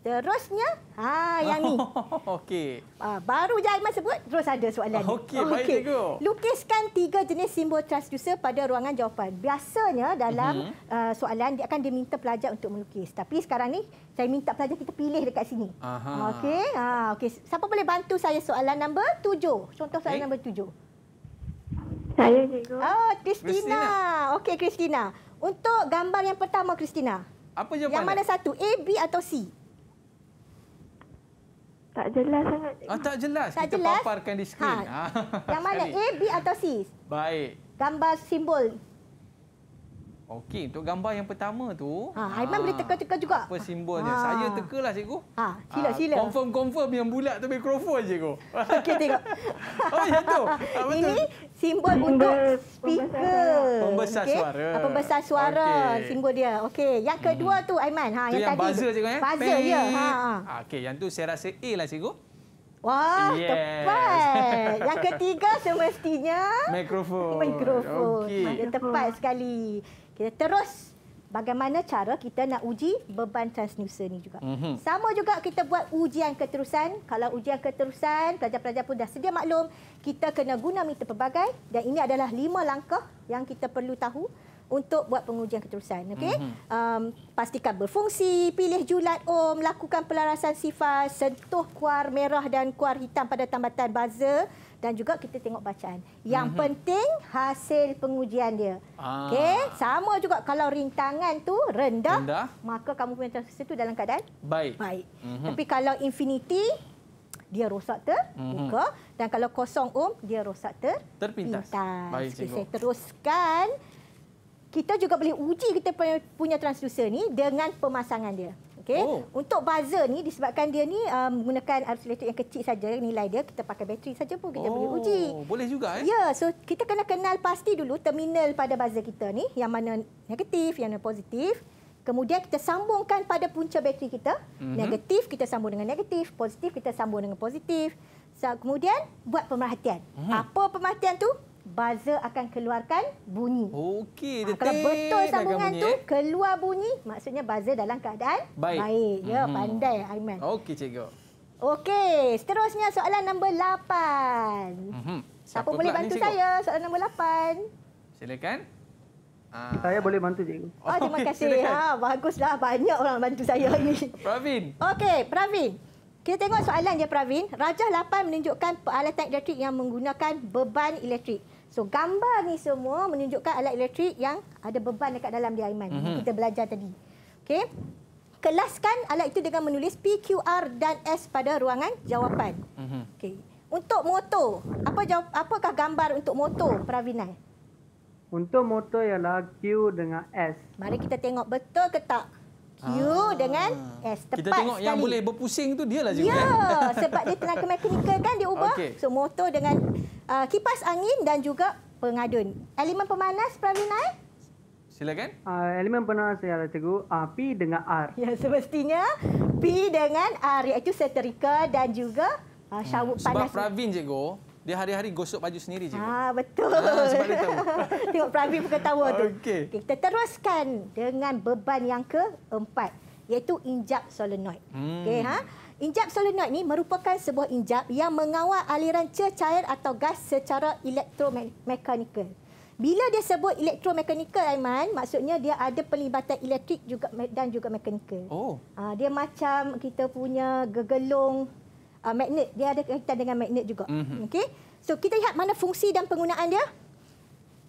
Speaker 2: Terusnya, ha yang ni. Okey. Ah, baru je Aiman sebut, terus ada soalan ni. Okey, okay. baik cikgu. Lukiskan tiga jenis simbol transducer pada ruangan jawapan. Biasanya dalam uh -huh. uh, soalan dia akan diminta pelajar untuk melukis. Tapi sekarang ni saya minta pelajar kita pilih dekat sini. Okey. Ha ah, okay. Siapa boleh bantu saya soalan nombor tujuh? Contoh soalan nombor tujuh. Saya cikgu. Oh, Christina. Okey, Christina. Untuk gambar yang pertama, Christina. Apa jawapan? Yang mana satu? A, B atau C? Tak jelas sangat. Ah, tak
Speaker 1: jelas. Tak Kita jelas. paparkan di skrin. Ha. Ah,
Speaker 2: yang mana? A, B atau C? Baik. Gambar simbol.
Speaker 1: Okey, untuk gambar yang pertama tu, ha, Haiman ha, boleh ah,
Speaker 2: teka-teka juga. Apa
Speaker 1: simbolnya? Ha. Saya tekalah cikgu. Ha, sila ah, sila. Confirm confirm yang bulat tu mikrofon cikgu. Okey,
Speaker 2: tengok. oh, yang tu. Ha, Ini simbol untuk speaker. Pembesar okay. suara. Apa pembesar suara okay. simbol dia. Okey, yang hmm. kedua tu Aiman. Ha, itu yang, yang tadi. Buzzer cikgu ya. Buzzer ya. Ha.
Speaker 1: ha. Okey, yang tu saya rasa A lah cikgu.
Speaker 2: Wah, yes. tepat. Yang ketiga semestinya
Speaker 1: mikrofon. Mikrofon. Okay. Mana
Speaker 2: tepat sekali. Kita terus bagaimana cara kita nak uji beban transducer ni juga. Mm-hmm. Sama juga kita buat ujian keterusan. Kalau ujian keterusan, pelajar-pelajar pun dah sedia maklum, kita kena guna meter pelbagai dan ini adalah lima langkah yang kita perlu tahu untuk buat pengujian keterusan. Okay? Mm-hmm. Um, pastikan berfungsi, pilih julat ohm, lakukan pelarasan sifar, sentuh kuar merah dan kuar hitam pada tambatan buzzer dan juga kita tengok bacaan. Yang mm -hmm. penting hasil pengujian dia. Ah. Okey, sama juga kalau rintangan tu rendah, rendah. maka kamu punya transkripsi itu dalam keadaan baik. baik. Mm -hmm. Tapi kalau infinity dia rosak terbuka mhm. mm -hmm. dan kalau kosong um dia rosak ter terpintas. Baik, okay, saya teruskan. Kita juga boleh uji kita punya transducer ni dengan pemasangan dia okey oh. untuk buzzer ni disebabkan dia ni uh, menggunakan arus elektrik yang kecil saja nilai dia kita pakai bateri saja pun kita oh. boleh uji
Speaker 1: boleh juga eh ya
Speaker 2: yeah, so kita kena kenal pasti dulu terminal pada buzzer kita ni yang mana negatif yang mana positif Kemudian kita sambungkan pada punca bateri kita. Mhm. Negatif kita sambung dengan negatif, positif kita sambung dengan positif. So, kemudian buat pemerhatian. Mhm. Apa pemerhatian tu? buzzer akan keluarkan bunyi. Okey,
Speaker 1: ha, kalau betul sambungan tu eh.
Speaker 2: keluar bunyi, maksudnya buzzer dalam keadaan baik. baik. Ya, mm -hmm. pandai Aiman.
Speaker 1: Okey, cikgu.
Speaker 2: Okey, seterusnya soalan nombor 8. Mm
Speaker 1: -hmm. Siapa, Siapa boleh bantu ni, saya
Speaker 2: soalan nombor 8?
Speaker 1: Silakan. Ah. Saya boleh bantu cikgu. Oh, terima kasih. Ha,
Speaker 2: baguslah banyak orang bantu saya ni.
Speaker 1: Pravin.
Speaker 2: Okey, Pravin. Kita tengok soalan dia Pravin. Rajah 8 menunjukkan alat elektrik yang menggunakan beban elektrik. So gambar ni semua menunjukkan alat elektrik yang ada beban dekat dalam dia Aiman. Mm -hmm. Kita belajar tadi. Okey. Kelaskan alat itu dengan menulis PQR dan S pada ruangan jawapan. Mm -hmm. Okey. Untuk motor, apa jawab, apakah gambar untuk motor Pravinan? Untuk motor ialah
Speaker 4: Q dengan S.
Speaker 2: Mari kita tengok betul ke tak? ah. dengan S eh, tepat Kita tengok sekali. yang boleh
Speaker 1: berpusing tu dia lah juga. Ya, kan? sebab dia tenaga
Speaker 2: mekanikal kan dia ubah. Okay. So motor dengan uh, kipas angin dan juga pengadun. Elemen pemanas Pravinai. Silakan. Uh, elemen pemanas ialah cikgu uh, P dengan R. Ya, semestinya P dengan R iaitu seterika dan juga Uh, sebab panas. Pravin
Speaker 1: cikgu, dia hari-hari gosok baju sendiri je. Ah
Speaker 2: betul. Ah, sebab
Speaker 1: dia tahu. Tengok Pravi pun ketawa tu. Okey. Okay,
Speaker 2: kita teruskan dengan beban yang keempat iaitu injap solenoid. Hmm. Okey ha. Injap solenoid ni merupakan sebuah injap yang mengawal aliran cecair atau gas secara elektromekanikal. Bila dia sebut elektromekanikal Aiman, maksudnya dia ada pelibatan elektrik juga dan juga mekanikal. Oh. Ah, dia macam kita punya gegelung uh, magnet. Dia ada kaitan dengan magnet juga. Mm-hmm. Okey. So kita lihat mana fungsi dan penggunaan dia.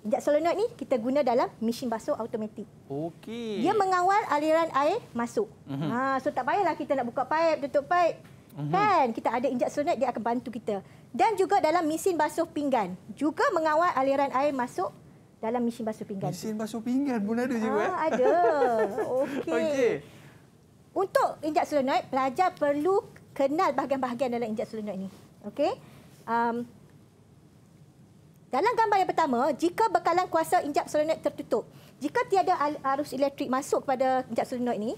Speaker 2: Injak solenoid ni kita guna dalam mesin basuh automatik. Okey. Dia mengawal aliran air masuk. Mm-hmm. Ha, so tak payahlah kita nak buka paip, tutup paip. Mm-hmm. Kan? Kita ada injak solenoid dia akan bantu kita. Dan juga dalam mesin basuh pinggan, juga mengawal aliran air masuk dalam mesin basuh pinggan. Mesin basuh pinggan pun ada juga. Eh? Ah, ada. Okey. Okay. Untuk injak solenoid, pelajar perlu kenal bahagian-bahagian dalam injak selenoid ini. Okey. Um, dalam gambar yang pertama, jika bekalan kuasa injak selenoid tertutup, jika tiada arus elektrik masuk kepada injak selenoid ini,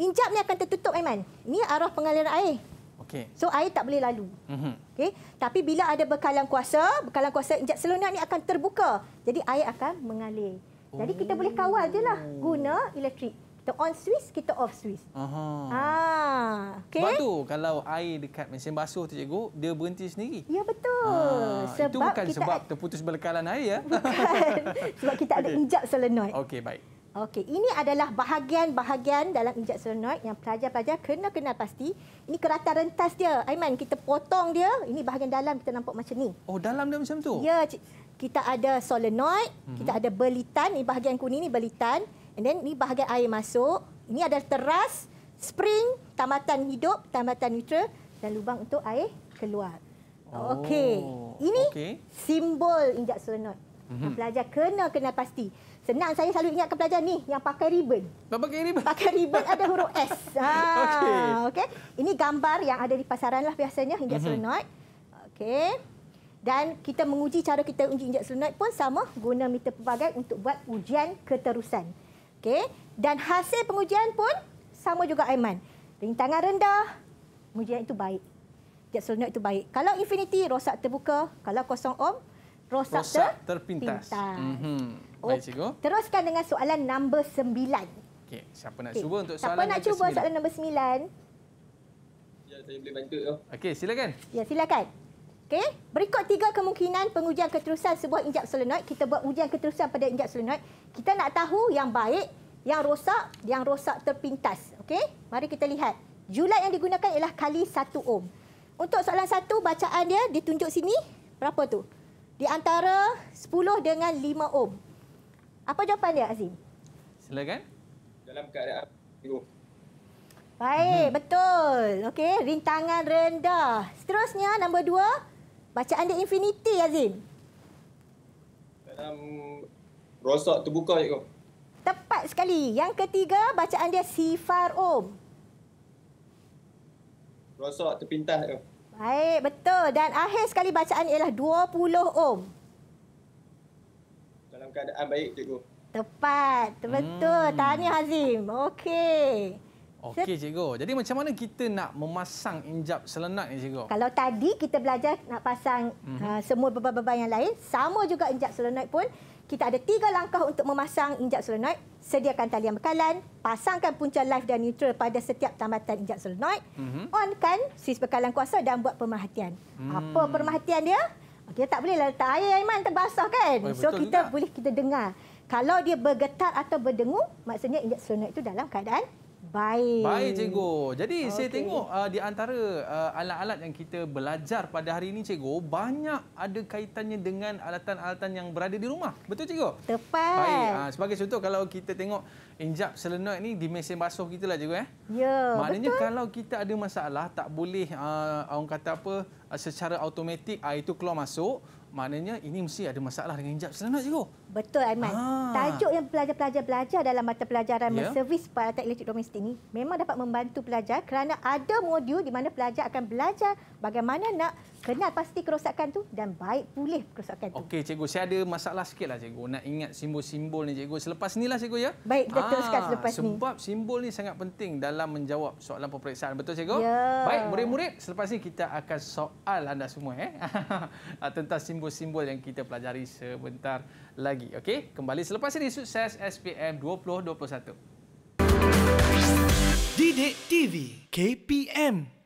Speaker 2: injapnya akan tertutup, Aiman. Ini arah pengaliran air. Okay. So air tak boleh lalu. Mm-hmm. Okey. Tapi bila ada bekalan kuasa, bekalan kuasa injak selenoid ini akan terbuka. Jadi air akan mengalir. Jadi kita boleh kawal je lah guna elektrik. Kita on Swiss kita off Swiss. Aha. Ah, okay? Sebab
Speaker 1: kalau air dekat mesin basuh tu cikgu, dia berhenti sendiri.
Speaker 2: Ya betul. Ha, sebab itu bukan kita sebab
Speaker 1: terputus berkalan air ya. Bukan. sebab kita ada
Speaker 2: okay. injak solenoid. Okey, baik. Okey, ini adalah bahagian-bahagian dalam injak solenoid yang pelajar-pelajar kena kenal pasti. Ini kereta rentas dia. Aiman, kita potong dia. Ini bahagian dalam kita nampak macam ni. Oh, dalam dia macam tu? Ya, cik. Kita ada solenoid, mm -hmm. kita ada belitan. Ini bahagian kuning ni belitan. And then ni bahagian air masuk. Ini adalah teras, spring, tamatan hidup, tamatan neutral dan lubang untuk air keluar. Oh, Okey. Ini okay. simbol injak solenoid. Mm-hmm. Pelajar kena kenal pasti. Senang saya selalu ingatkan pelajar ni yang pakai ribbon. Yang pakai ribbon? Pakai ribbon ada huruf S. Ha, ah, okay. okay. Ini gambar yang ada di pasaran lah biasanya, injak mm-hmm. solenoid. Okay. Dan kita menguji cara kita uji injak solenoid pun sama guna meter pelbagai untuk buat ujian keterusan. Okey, dan hasil pengujian pun sama juga Aiman. Rintangan rendah, pengujian itu baik. Jet solenoid itu baik. Kalau infinity rosak terbuka, kalau kosong ohm rosak, rosak ter terpintas. Mm
Speaker 1: -hmm. Baik cikgu.
Speaker 2: Teruskan dengan soalan nombor 9.
Speaker 1: Okey, siapa nak okay. cuba untuk siapa soalan nombor 9? Siapa nak cuba soalan
Speaker 2: nombor
Speaker 3: 9? Ya, saya boleh bantu tu. Ya. Okey, silakan.
Speaker 2: Ya, silakan. Okey, berikut tiga kemungkinan pengujian keterusan sebuah injak solenoid. Kita buat ujian keterusan pada injak solenoid. Kita nak tahu yang baik, yang rosak, yang rosak terpintas. Okey, mari kita lihat. Julat yang digunakan ialah kali 1 ohm. Untuk soalan satu, bacaan dia ditunjuk sini. Berapa tu? Di antara 10 dengan 5 ohm. Apa jawapan dia, Azim?
Speaker 3: Silakan. Dalam keadaan 5 ohm.
Speaker 2: Baik, mhm. betul. Okey, rintangan rendah. Seterusnya, nombor dua. Bacaan dia infinity Azim.
Speaker 3: Dalam rosak terbuka je
Speaker 2: Tepat sekali. Yang ketiga bacaan dia sifar om.
Speaker 3: Rosak terpintas je
Speaker 2: Baik, betul. Dan akhir sekali bacaan ialah 20 om.
Speaker 3: Dalam keadaan baik cikgu.
Speaker 2: Tepat. Betul. Hmm. Tahniah Azim. Okey.
Speaker 3: Okey
Speaker 1: cikgu. Jadi macam mana kita nak memasang injap selenak ni cikgu?
Speaker 2: Kalau tadi kita belajar nak pasang mm -hmm. uh, semua beban-beban yang lain, sama juga injap selenak pun. Kita ada tiga langkah untuk memasang injap selenak. Sediakan talian bekalan, pasangkan punca live dan neutral pada setiap tamatan injap selenak. Mm -hmm. Onkan suis bekalan kuasa dan buat pemerhatian. Mm. Apa pemerhatian dia? Kita tak boleh letak air Aiman terbasah kan? Boleh, so kita juga. boleh kita dengar. Kalau dia bergetar atau berdengung, maksudnya injap selenak itu dalam keadaan Baik. Baik cikgu. Jadi okay. saya tengok
Speaker 1: uh, di antara uh, alat-alat uh, yang kita belajar pada hari ini cikgu, banyak ada kaitannya dengan alatan-alatan yang berada di rumah. Betul cikgu? Tepat. Baik. Uh, sebagai contoh kalau kita tengok injap selenoid ini di mesin basuh kita lah cikgu eh.
Speaker 2: Ya. Maknanya betul. kalau
Speaker 1: kita ada masalah tak boleh uh, orang kata apa uh, secara automatik air uh, itu keluar masuk maknanya ini mesti ada masalah dengan hijab selamat cikgu.
Speaker 2: Betul Aiman. Ha. Tajuk yang pelajar-pelajar belajar dalam mata pelajaran yeah. menservis peralatan elektrik domestik ini memang dapat membantu pelajar kerana ada modul di mana pelajar akan belajar bagaimana nak kenal pasti kerosakan tu dan baik pulih kerosakan tu.
Speaker 1: Okey cikgu, saya ada masalah sikitlah cikgu. Nak ingat simbol-simbol ni cikgu. Selepas inilah cikgu ya. Baik, kita ha, teruskan selepas sebab ni. Sebab simbol ni sangat penting dalam menjawab soalan peperiksaan. Betul cikgu? Ya. Baik, murid-murid, selepas ni kita akan soal anda semua eh. Ah, tentang simbol-simbol yang kita pelajari sebentar lagi. Okey, kembali selepas ini sukses SPM 2021. Didik
Speaker 4: TV KPM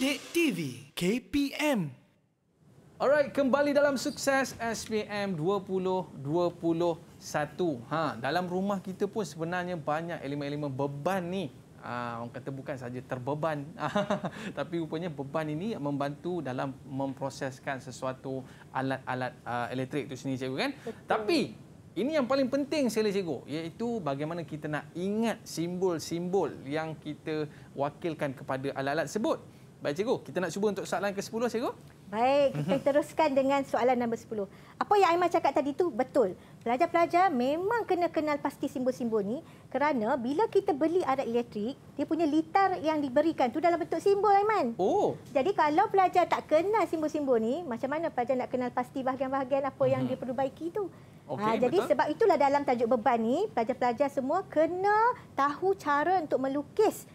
Speaker 4: Sidik
Speaker 1: TV KPM Alright, kembali dalam sukses SPM 2021. Ha, dalam rumah kita pun sebenarnya banyak elemen-elemen beban ni. Ha, orang kata bukan saja terbeban. Tapi rupanya beban ini membantu dalam memproseskan sesuatu alat-alat uh, elektrik tu sendiri, cikgu kan? Betul. Tapi ini yang paling penting sekali cikgu iaitu bagaimana kita nak ingat simbol-simbol yang kita wakilkan kepada alat-alat sebut. Baik cikgu, kita nak cuba untuk soalan ke-10 cikgu.
Speaker 2: Baik, kita teruskan dengan soalan nombor 10. Apa yang Aiman cakap tadi tu betul. Pelajar-pelajar memang kena kenal pasti simbol-simbol ni kerana bila kita beli alat elektrik, dia punya litar yang diberikan tu dalam bentuk simbol Aiman. Oh. Jadi kalau pelajar tak kenal simbol-simbol ni, macam mana pelajar nak kenal pasti bahagian-bahagian apa yang hmm. dia perlu baiki tu? Okay, ha, jadi sebab itulah dalam tajuk beban ni, pelajar-pelajar semua kena tahu cara untuk melukis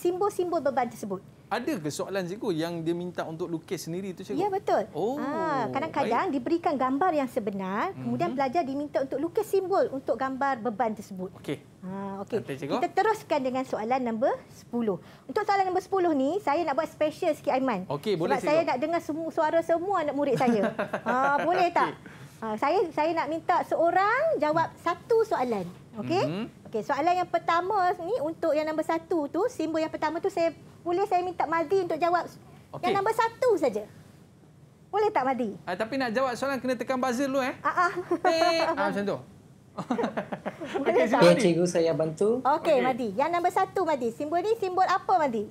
Speaker 2: simbol-simbol beban tersebut
Speaker 1: ada ke soalan cikgu yang dia minta untuk lukis sendiri tu cikgu? Ya betul. Oh, ah, kadang-kadang
Speaker 2: diberikan gambar yang sebenar, mhm. kemudian mm-hmm. pelajar diminta untuk lukis simbol untuk gambar beban tersebut. Okey. Ha, okey. Kita teruskan dengan soalan nombor 10. Untuk soalan nombor 10 ni, saya nak buat special sikit Aiman. Okey, boleh sebab cikgu. saya nak dengar semua suara semua anak murid saya. ha, boleh tak? Okay. Ha, saya saya nak minta seorang jawab satu soalan. Okey? Mm-hmm. Okey, soalan yang pertama ni untuk yang nombor satu tu, simbol yang pertama tu saya boleh saya minta Madi untuk jawab okay. yang nombor satu saja. Boleh tak Madi?
Speaker 1: Ah, tapi nak jawab soalan kena tekan buzzer dulu eh.
Speaker 2: Ah ah. Eh, ah
Speaker 4: macam tu.
Speaker 2: Okey okay, tak? cikgu saya bantu. Okey, okay. Madi. Yang nombor satu, Madi. Simbol ni simbol apa, Madi?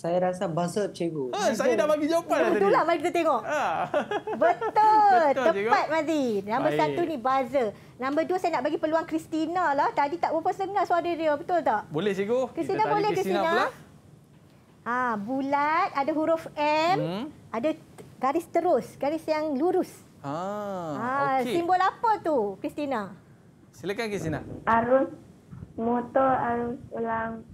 Speaker 4: Saya rasa buzzer cikgu. Ha, cikgu. saya dah bagi jawapan dah tadi. Betul lah, mari kita tengok. Ha.
Speaker 2: Betul, Betul, tepat Mazi. Nombor Baik. satu ni buzzer. Nombor dua saya nak bagi peluang Kristina lah. Tadi tak berapa sengah suara dia. Betul tak?
Speaker 1: Boleh cikgu. Kristina boleh Kristina. Lah?
Speaker 2: Ha, bulat, ada huruf M. Hmm. Ada garis terus, garis yang lurus. Ah, ha, ha okay. Simbol apa tu Kristina?
Speaker 1: Silakan Kristina.
Speaker 2: Arus, motor arus ulang.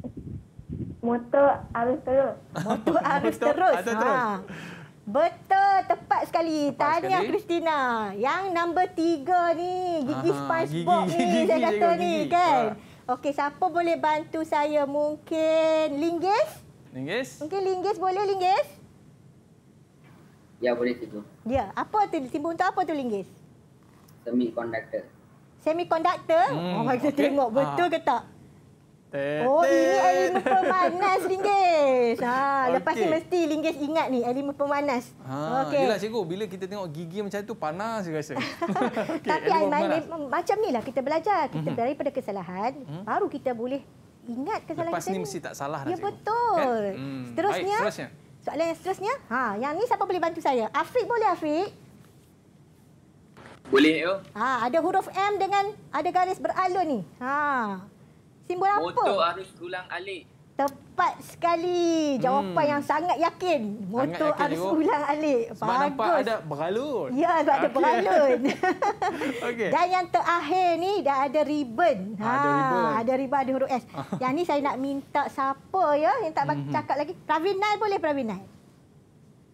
Speaker 2: Motor arus terus. Motor arus terus. Motor arus terus. Ha. Betul, tepat sekali. Tepat Tahniah, Kristina. Yang nombor tiga ni, gigi SpongeBob ni, gigi, saya kata ni, gigi. kan? Ha. Okey, siapa boleh bantu saya? Mungkin Linggis? Linggis? Mungkin Linggis boleh, Linggis?
Speaker 4: Ya, boleh simbol.
Speaker 2: Ya, apa tu? Simbol untuk apa tu, Linggis?
Speaker 4: Semiconductor.
Speaker 2: Semiconductor? Hmm, oh, okay. saya tengok. Ha. Betul ha. ke tak?
Speaker 1: Oh, ini elemen
Speaker 2: pemanas linggis. Ha, okay. Lepas ni mesti linggis ingat ni elemen pemanas. Ha, okay. Yelah
Speaker 1: cikgu, bila kita tengok gigi macam tu panas rasa. okay,
Speaker 2: Tapi Aiman, macam ni lah kita belajar. Kita hmm. pada kesalahan, hmm. baru kita boleh ingat kesalahan Lepas kita Lepas ni mesti tak
Speaker 1: salah lah ya, betul. Kan? Hmm. Seterusnya, Baik, seterusnya,
Speaker 2: soalan yang seterusnya. Ha, yang ni siapa boleh bantu saya? Afiq boleh Afiq? Boleh, yo. Ha, ada huruf M dengan ada garis beralur ni. Ha. Simbol apa? Motor
Speaker 4: arus ulang alik.
Speaker 2: Tepat sekali. Jawapan hmm. yang sangat yakin. Motor sangat yakin arus juga. ulang alik. Sebab Bagus. nampak ada
Speaker 1: beralun. Ya, sebab okay. ada beralun.
Speaker 2: okay. Dan yang terakhir ni dah ada ribbon. Ha, ada ribbon. Ada ribbon, ada huruf S. yang ni saya nak minta siapa ya yang tak mm-hmm. cakap lagi. Pravinal boleh Pravinal?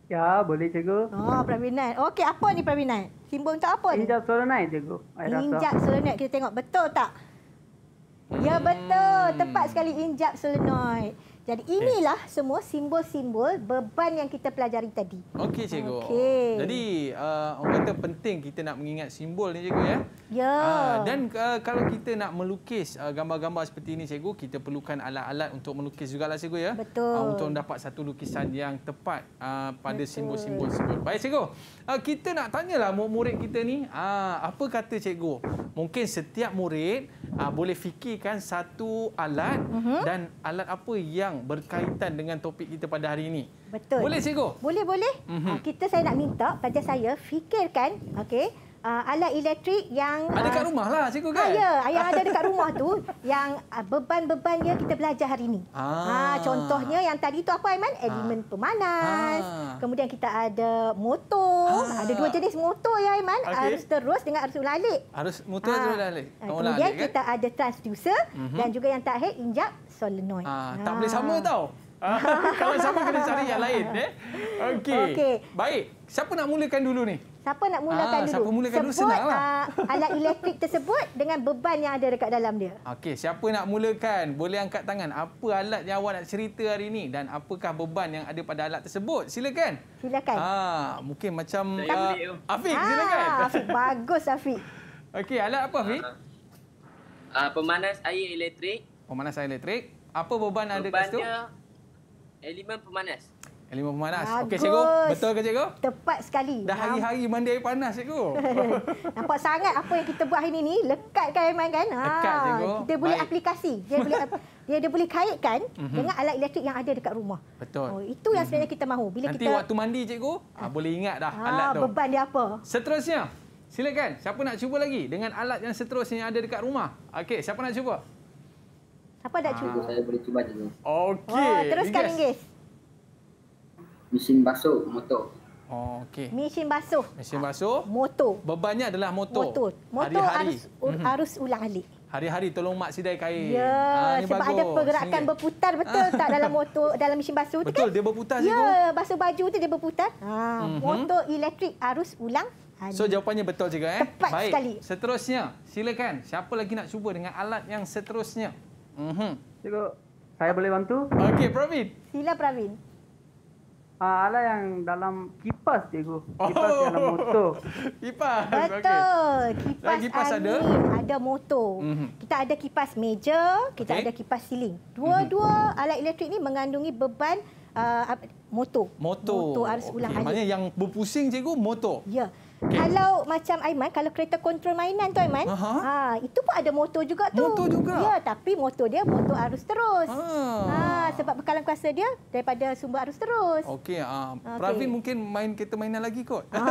Speaker 2: Ya, boleh cikgu. Oh, Pravinal. Okey, apa ni Pravinal? Simbol untuk apa ni?
Speaker 4: Injak solenoid cikgu. Injak
Speaker 2: solenoid kita tengok betul tak? Ya betul, tepat sekali injap solenoid. Jadi eh. inilah okay. semua simbol-simbol beban yang kita pelajari tadi.
Speaker 1: Okey cikgu. Okay. Jadi uh, orang kata penting kita nak mengingat simbol ni cikgu ya.
Speaker 2: Ya. Uh, dan
Speaker 1: uh, kalau kita nak melukis uh, gambar-gambar uh, seperti ini cikgu, kita perlukan alat-alat untuk melukis juga lah cikgu ya. Betul. Uh, untuk dapat satu lukisan yang tepat uh, pada simbol-simbol tersebut. Baik cikgu. Uh, kita nak tanyalah murid kita ni uh, apa kata cikgu? Mungkin setiap murid uh, boleh fikirkan satu alat uh mhm. -huh. dan alat apa yang yang berkaitan dengan topik kita pada hari ini.
Speaker 2: Betul. Boleh, Cikgu? Boleh, boleh. Mm -hmm. Kita saya nak minta pelajar saya fikirkan, okey, uh, alat elektrik yang ada dekat uh, ah, rumah lah cikgu ah, kan? Uh, ya, yang ada dekat rumah tu yang uh, beban-beban dia kita belajar hari ini. Ah. Uh, contohnya yang tadi tu apa Aiman? Elemen ah. pemanas. Ah. Kemudian kita ada motor. Ah. Ada dua jenis motor ya Aiman. Okay. Arus terus dengan arus ulalik.
Speaker 1: Arus motor uh, arus ulalik. Uh, kemudian alik, kan? kita
Speaker 2: kan? ada transducer uh-huh. dan juga yang terakhir injak solenoid. Ah. Ah. Tak boleh sama tau.
Speaker 1: Kalau sama kena cari yang lain. Eh? Okey. Okay. Baik. Siapa nak mulakan dulu ni?
Speaker 2: siapa nak mulakan ah, dulu? Siapa mulakan dulu senanglah. Uh, ah, alat elektrik tersebut dengan beban yang ada dekat dalam dia.
Speaker 1: Okey, siapa nak mulakan? Boleh angkat tangan. Apa alat yang awak nak cerita hari ini dan apakah beban yang ada pada alat tersebut? Silakan. Silakan. Ah, mungkin macam Saya uh, Afiq, ah, silakan. Afiq bagus Afiq. Okey, alat apa Afiq?
Speaker 4: Uh, pemanas air elektrik.
Speaker 1: Pemanas air elektrik. Apa beban, yang ada di situ? Beban dia
Speaker 4: elemen pemanas
Speaker 1: lima pemanas. Lah. Okey cikgu, betul ke cikgu?
Speaker 2: Tepat sekali. Dah hari-hari
Speaker 1: mandi air panas cikgu.
Speaker 2: Nampak sangat apa yang kita buat hari ini. Lekat, air main kan? Lekat ah, cikgu. Kita boleh Baik. aplikasi. Dia boleh dia, dia boleh kaitkan mm -hmm. dengan alat elektrik yang ada dekat rumah. Betul. Oh, itu yang mhm. sebenarnya mm -hmm. kita mahu. Bila Nanti kita... waktu
Speaker 1: mandi cikgu, ha. boleh ingat dah ha, alat tu. Beban dia apa. Seterusnya, silakan. Siapa nak cuba lagi dengan alat yang seterusnya yang ada dekat rumah? Okey, siapa nak cuba?
Speaker 2: Siapa nak cuba? Saya
Speaker 4: boleh cuba cikgu. Okey.
Speaker 1: Teruskan Inggis.
Speaker 2: Inggis
Speaker 4: mesin basuh motor. Oh, okey.
Speaker 2: Mesin basuh.
Speaker 4: Mesin basuh. Motor.
Speaker 1: Bebannya adalah motor. Motor. Motor hari -hari. harus
Speaker 2: harus ulang alik.
Speaker 1: Hari-hari tolong mak sidai kain. Ya, ha, sebab bagus. ada pergerakan Sengit.
Speaker 2: berputar betul ah. tak dalam motor, dalam mesin basuh betul, tu kan? Betul, dia berputar Ya, cikgu. basuh baju tu dia berputar. Ha, mm-hmm. motor elektrik arus ulang
Speaker 1: alik. So jawapannya betul juga eh. Tepat Baik. sekali. Seterusnya, silakan. Siapa lagi nak cuba dengan alat yang seterusnya? Mhm. Cikgu, saya boleh bantu? Okey,
Speaker 2: Pravin. Sila Pravin. Ah, ala yang dalam kipas cikgu. Oh. Kipas oh. dalam motor. Kipas. Betul. Okay. Kipas, kipas ada. Ada motor. Mm -hmm. Kita ada kipas meja, kita okay. ada kipas siling. Mhm. Dua-dua mm -hmm. alat elektrik ni mengandungi beban uh, motor.
Speaker 1: Motor. Motor harus ulang air. Maksudnya yang berpusing cikgu motor. Ya.
Speaker 2: Yeah. Okay. Kalau macam Aiman, kalau kereta kontrol mainan tu Aiman, uh -huh. ha, ah, itu pun ada motor juga tu. Motor juga? Ya, tapi motor dia motor arus terus. Ha. Ha, sebab bekalan kuasa dia daripada sumber arus terus.
Speaker 1: Okey, uh, okay. Pravin mungkin main kereta mainan lagi kot. Ha.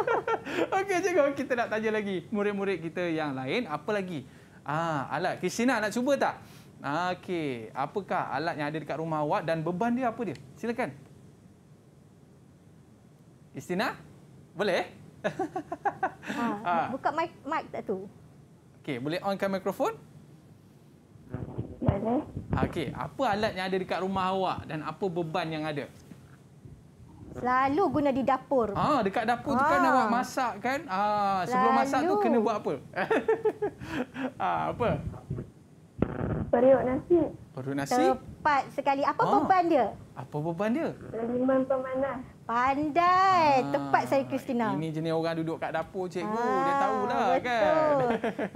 Speaker 1: Okey, cikgu. Kita nak tanya lagi murid-murid kita yang lain. Apa lagi? Ah, alat. Kisina nak cuba tak? Okey. Apakah alat yang ada dekat rumah awak dan beban dia apa dia? Silakan. Kisina? Boleh? ha, ha. Buka
Speaker 2: mic, mic tak tu.
Speaker 1: Okey, boleh onkan mikrofon? Boleh. Ah, okey, apa alat yang ada dekat rumah awak dan apa beban yang ada?
Speaker 2: Selalu guna di dapur. Ha, dekat dapur ha. tu kan awak
Speaker 1: masak kan? Ha, sebelum Lalu. masak tu kena buat apa? ha, apa? Periuk nasi. Periuk nasi?
Speaker 2: Tepat sekali. Apa ha. beban dia?
Speaker 1: Apa beban dia?
Speaker 2: Minuman pemanas. Pandai. Ha. Tepat saya, Kristina. Ini jenis orang duduk kat dapur, cikgu. Ha. Dia tahulah, Betul. kan?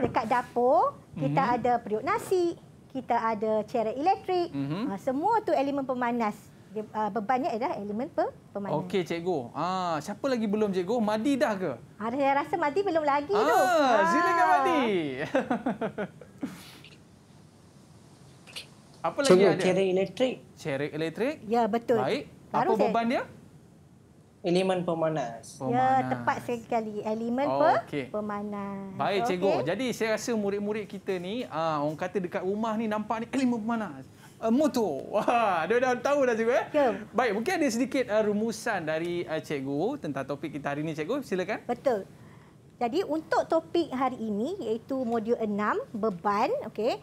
Speaker 2: Dekat dapur, kita mhm. ada periuk nasi. Kita ada ceret elektrik. ha. Mhm. Ah, semua tu elemen pemanas. Bebannya adalah elemen pe pemanas. Okey,
Speaker 1: cikgu. Ah, Siapa lagi belum, cikgu? Madi dah ke?
Speaker 2: Ha. Saya rasa Madi belum lagi. Ha. Ah, Silakan
Speaker 1: Madi. Apa lagi Cuma, ada? Ceret elektrik. Ceret elektrik? Ya, betul. Baik. Baru Apa saya... beban dia? Elemen pemanas. pemanas. Ya, ya tepat
Speaker 2: sekali. Elemen oh, okay. pemanas. Baik, cikgu. Jadi
Speaker 1: saya rasa murid-murid kita ni, ah, orang kata dekat rumah ni nampak ni elemen pemanas. Uh, motor. Wah, dia dah tahu dah cikgu. Eh? Ya. Baik, mungkin ada sedikit uh, rumusan dari uh, cikgu tentang topik kita hari ini, cikgu. Silakan. Betul.
Speaker 2: Jadi untuk topik hari ini, iaitu modul 6, beban. okay?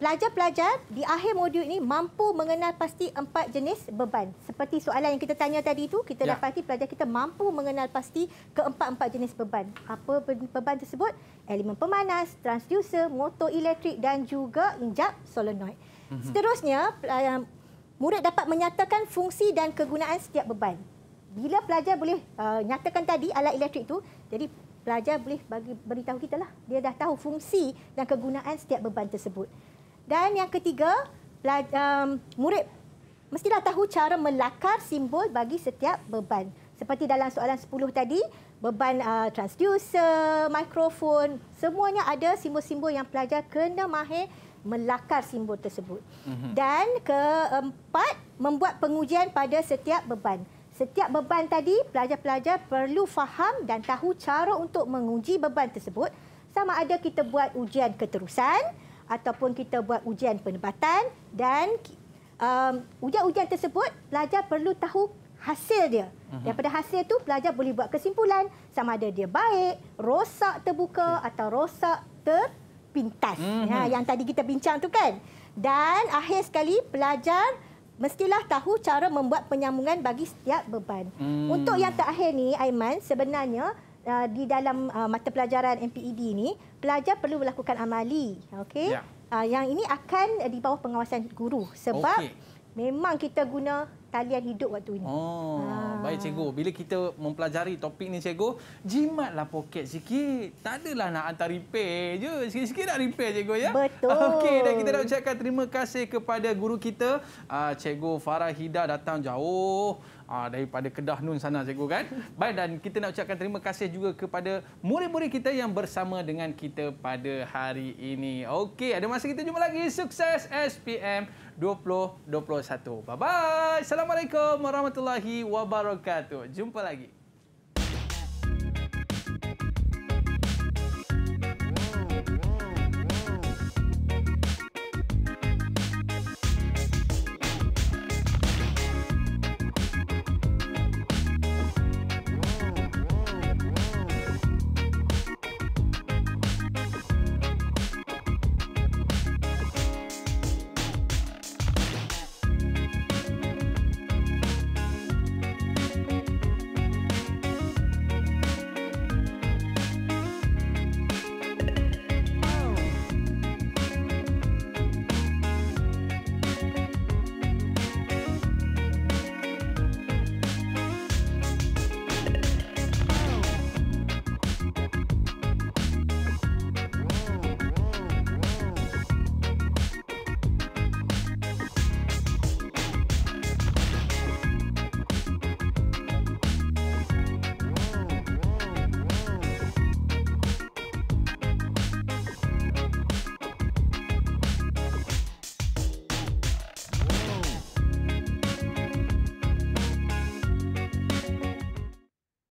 Speaker 2: pelajar-pelajar di akhir modul ini mampu mengenal pasti empat jenis beban. Seperti soalan yang kita tanya tadi itu, kita ya. dah pelajar kita mampu mengenal pasti keempat-empat jenis beban. Apa beban tersebut? Elemen pemanas, transducer, motor elektrik dan juga injap solenoid. Mhm. Seterusnya, murid dapat menyatakan fungsi dan kegunaan setiap beban. Bila pelajar boleh uh, nyatakan tadi alat elektrik itu, jadi pelajar boleh bagi beritahu kita lah. Dia dah tahu fungsi dan kegunaan setiap beban tersebut. Dan yang ketiga, um, murid mestilah tahu cara melakar simbol bagi setiap beban. Seperti dalam soalan 10 tadi, beban uh, transducer, mikrofon, semuanya ada simbol-simbol yang pelajar kena mahir melakar simbol tersebut. Mhm. Dan keempat, membuat pengujian pada setiap beban. Setiap beban tadi, pelajar-pelajar perlu faham dan tahu cara untuk menguji beban tersebut. Sama ada kita buat ujian keterusan, ataupun kita buat ujian penempatan dan um, ujian-ujian tersebut pelajar perlu tahu hasil dia. Mhm. Daripada hasil tu pelajar boleh buat kesimpulan sama ada dia baik, rosak terbuka atau rosak terpintas. Mm-hmm. Ya yang tadi kita bincang tu kan. Dan akhir sekali pelajar mestilah tahu cara membuat penyambungan bagi setiap beban. Mm. Untuk yang terakhir ni Aiman sebenarnya uh, di dalam uh, mata pelajaran MPED ini pelajar perlu melakukan amali okay? ya. uh, yang ini akan eh, di bawah pengawasan guru sebab okay. memang kita guna talian hidup waktu ini. Oh, ha. baik
Speaker 1: cikgu. Bila kita mempelajari topik ni cikgu, jimatlah poket sikit. Tak adalah nak hantar repair je. Sikit-sikit nak repair cikgu ya. Betul. Okey, dan kita nak ucapkan terima kasih kepada guru kita, ah, cikgu Farah Hida datang jauh Aa, ah, daripada Kedah Nun sana cikgu kan. Baik dan kita nak ucapkan terima kasih juga kepada murid-murid kita yang bersama dengan kita pada hari ini. Okey, ada masa kita jumpa lagi. Sukses SPM 2021. Bye-bye. Assalamualaikum warahmatullahi wabarakatuh. Jumpa lagi.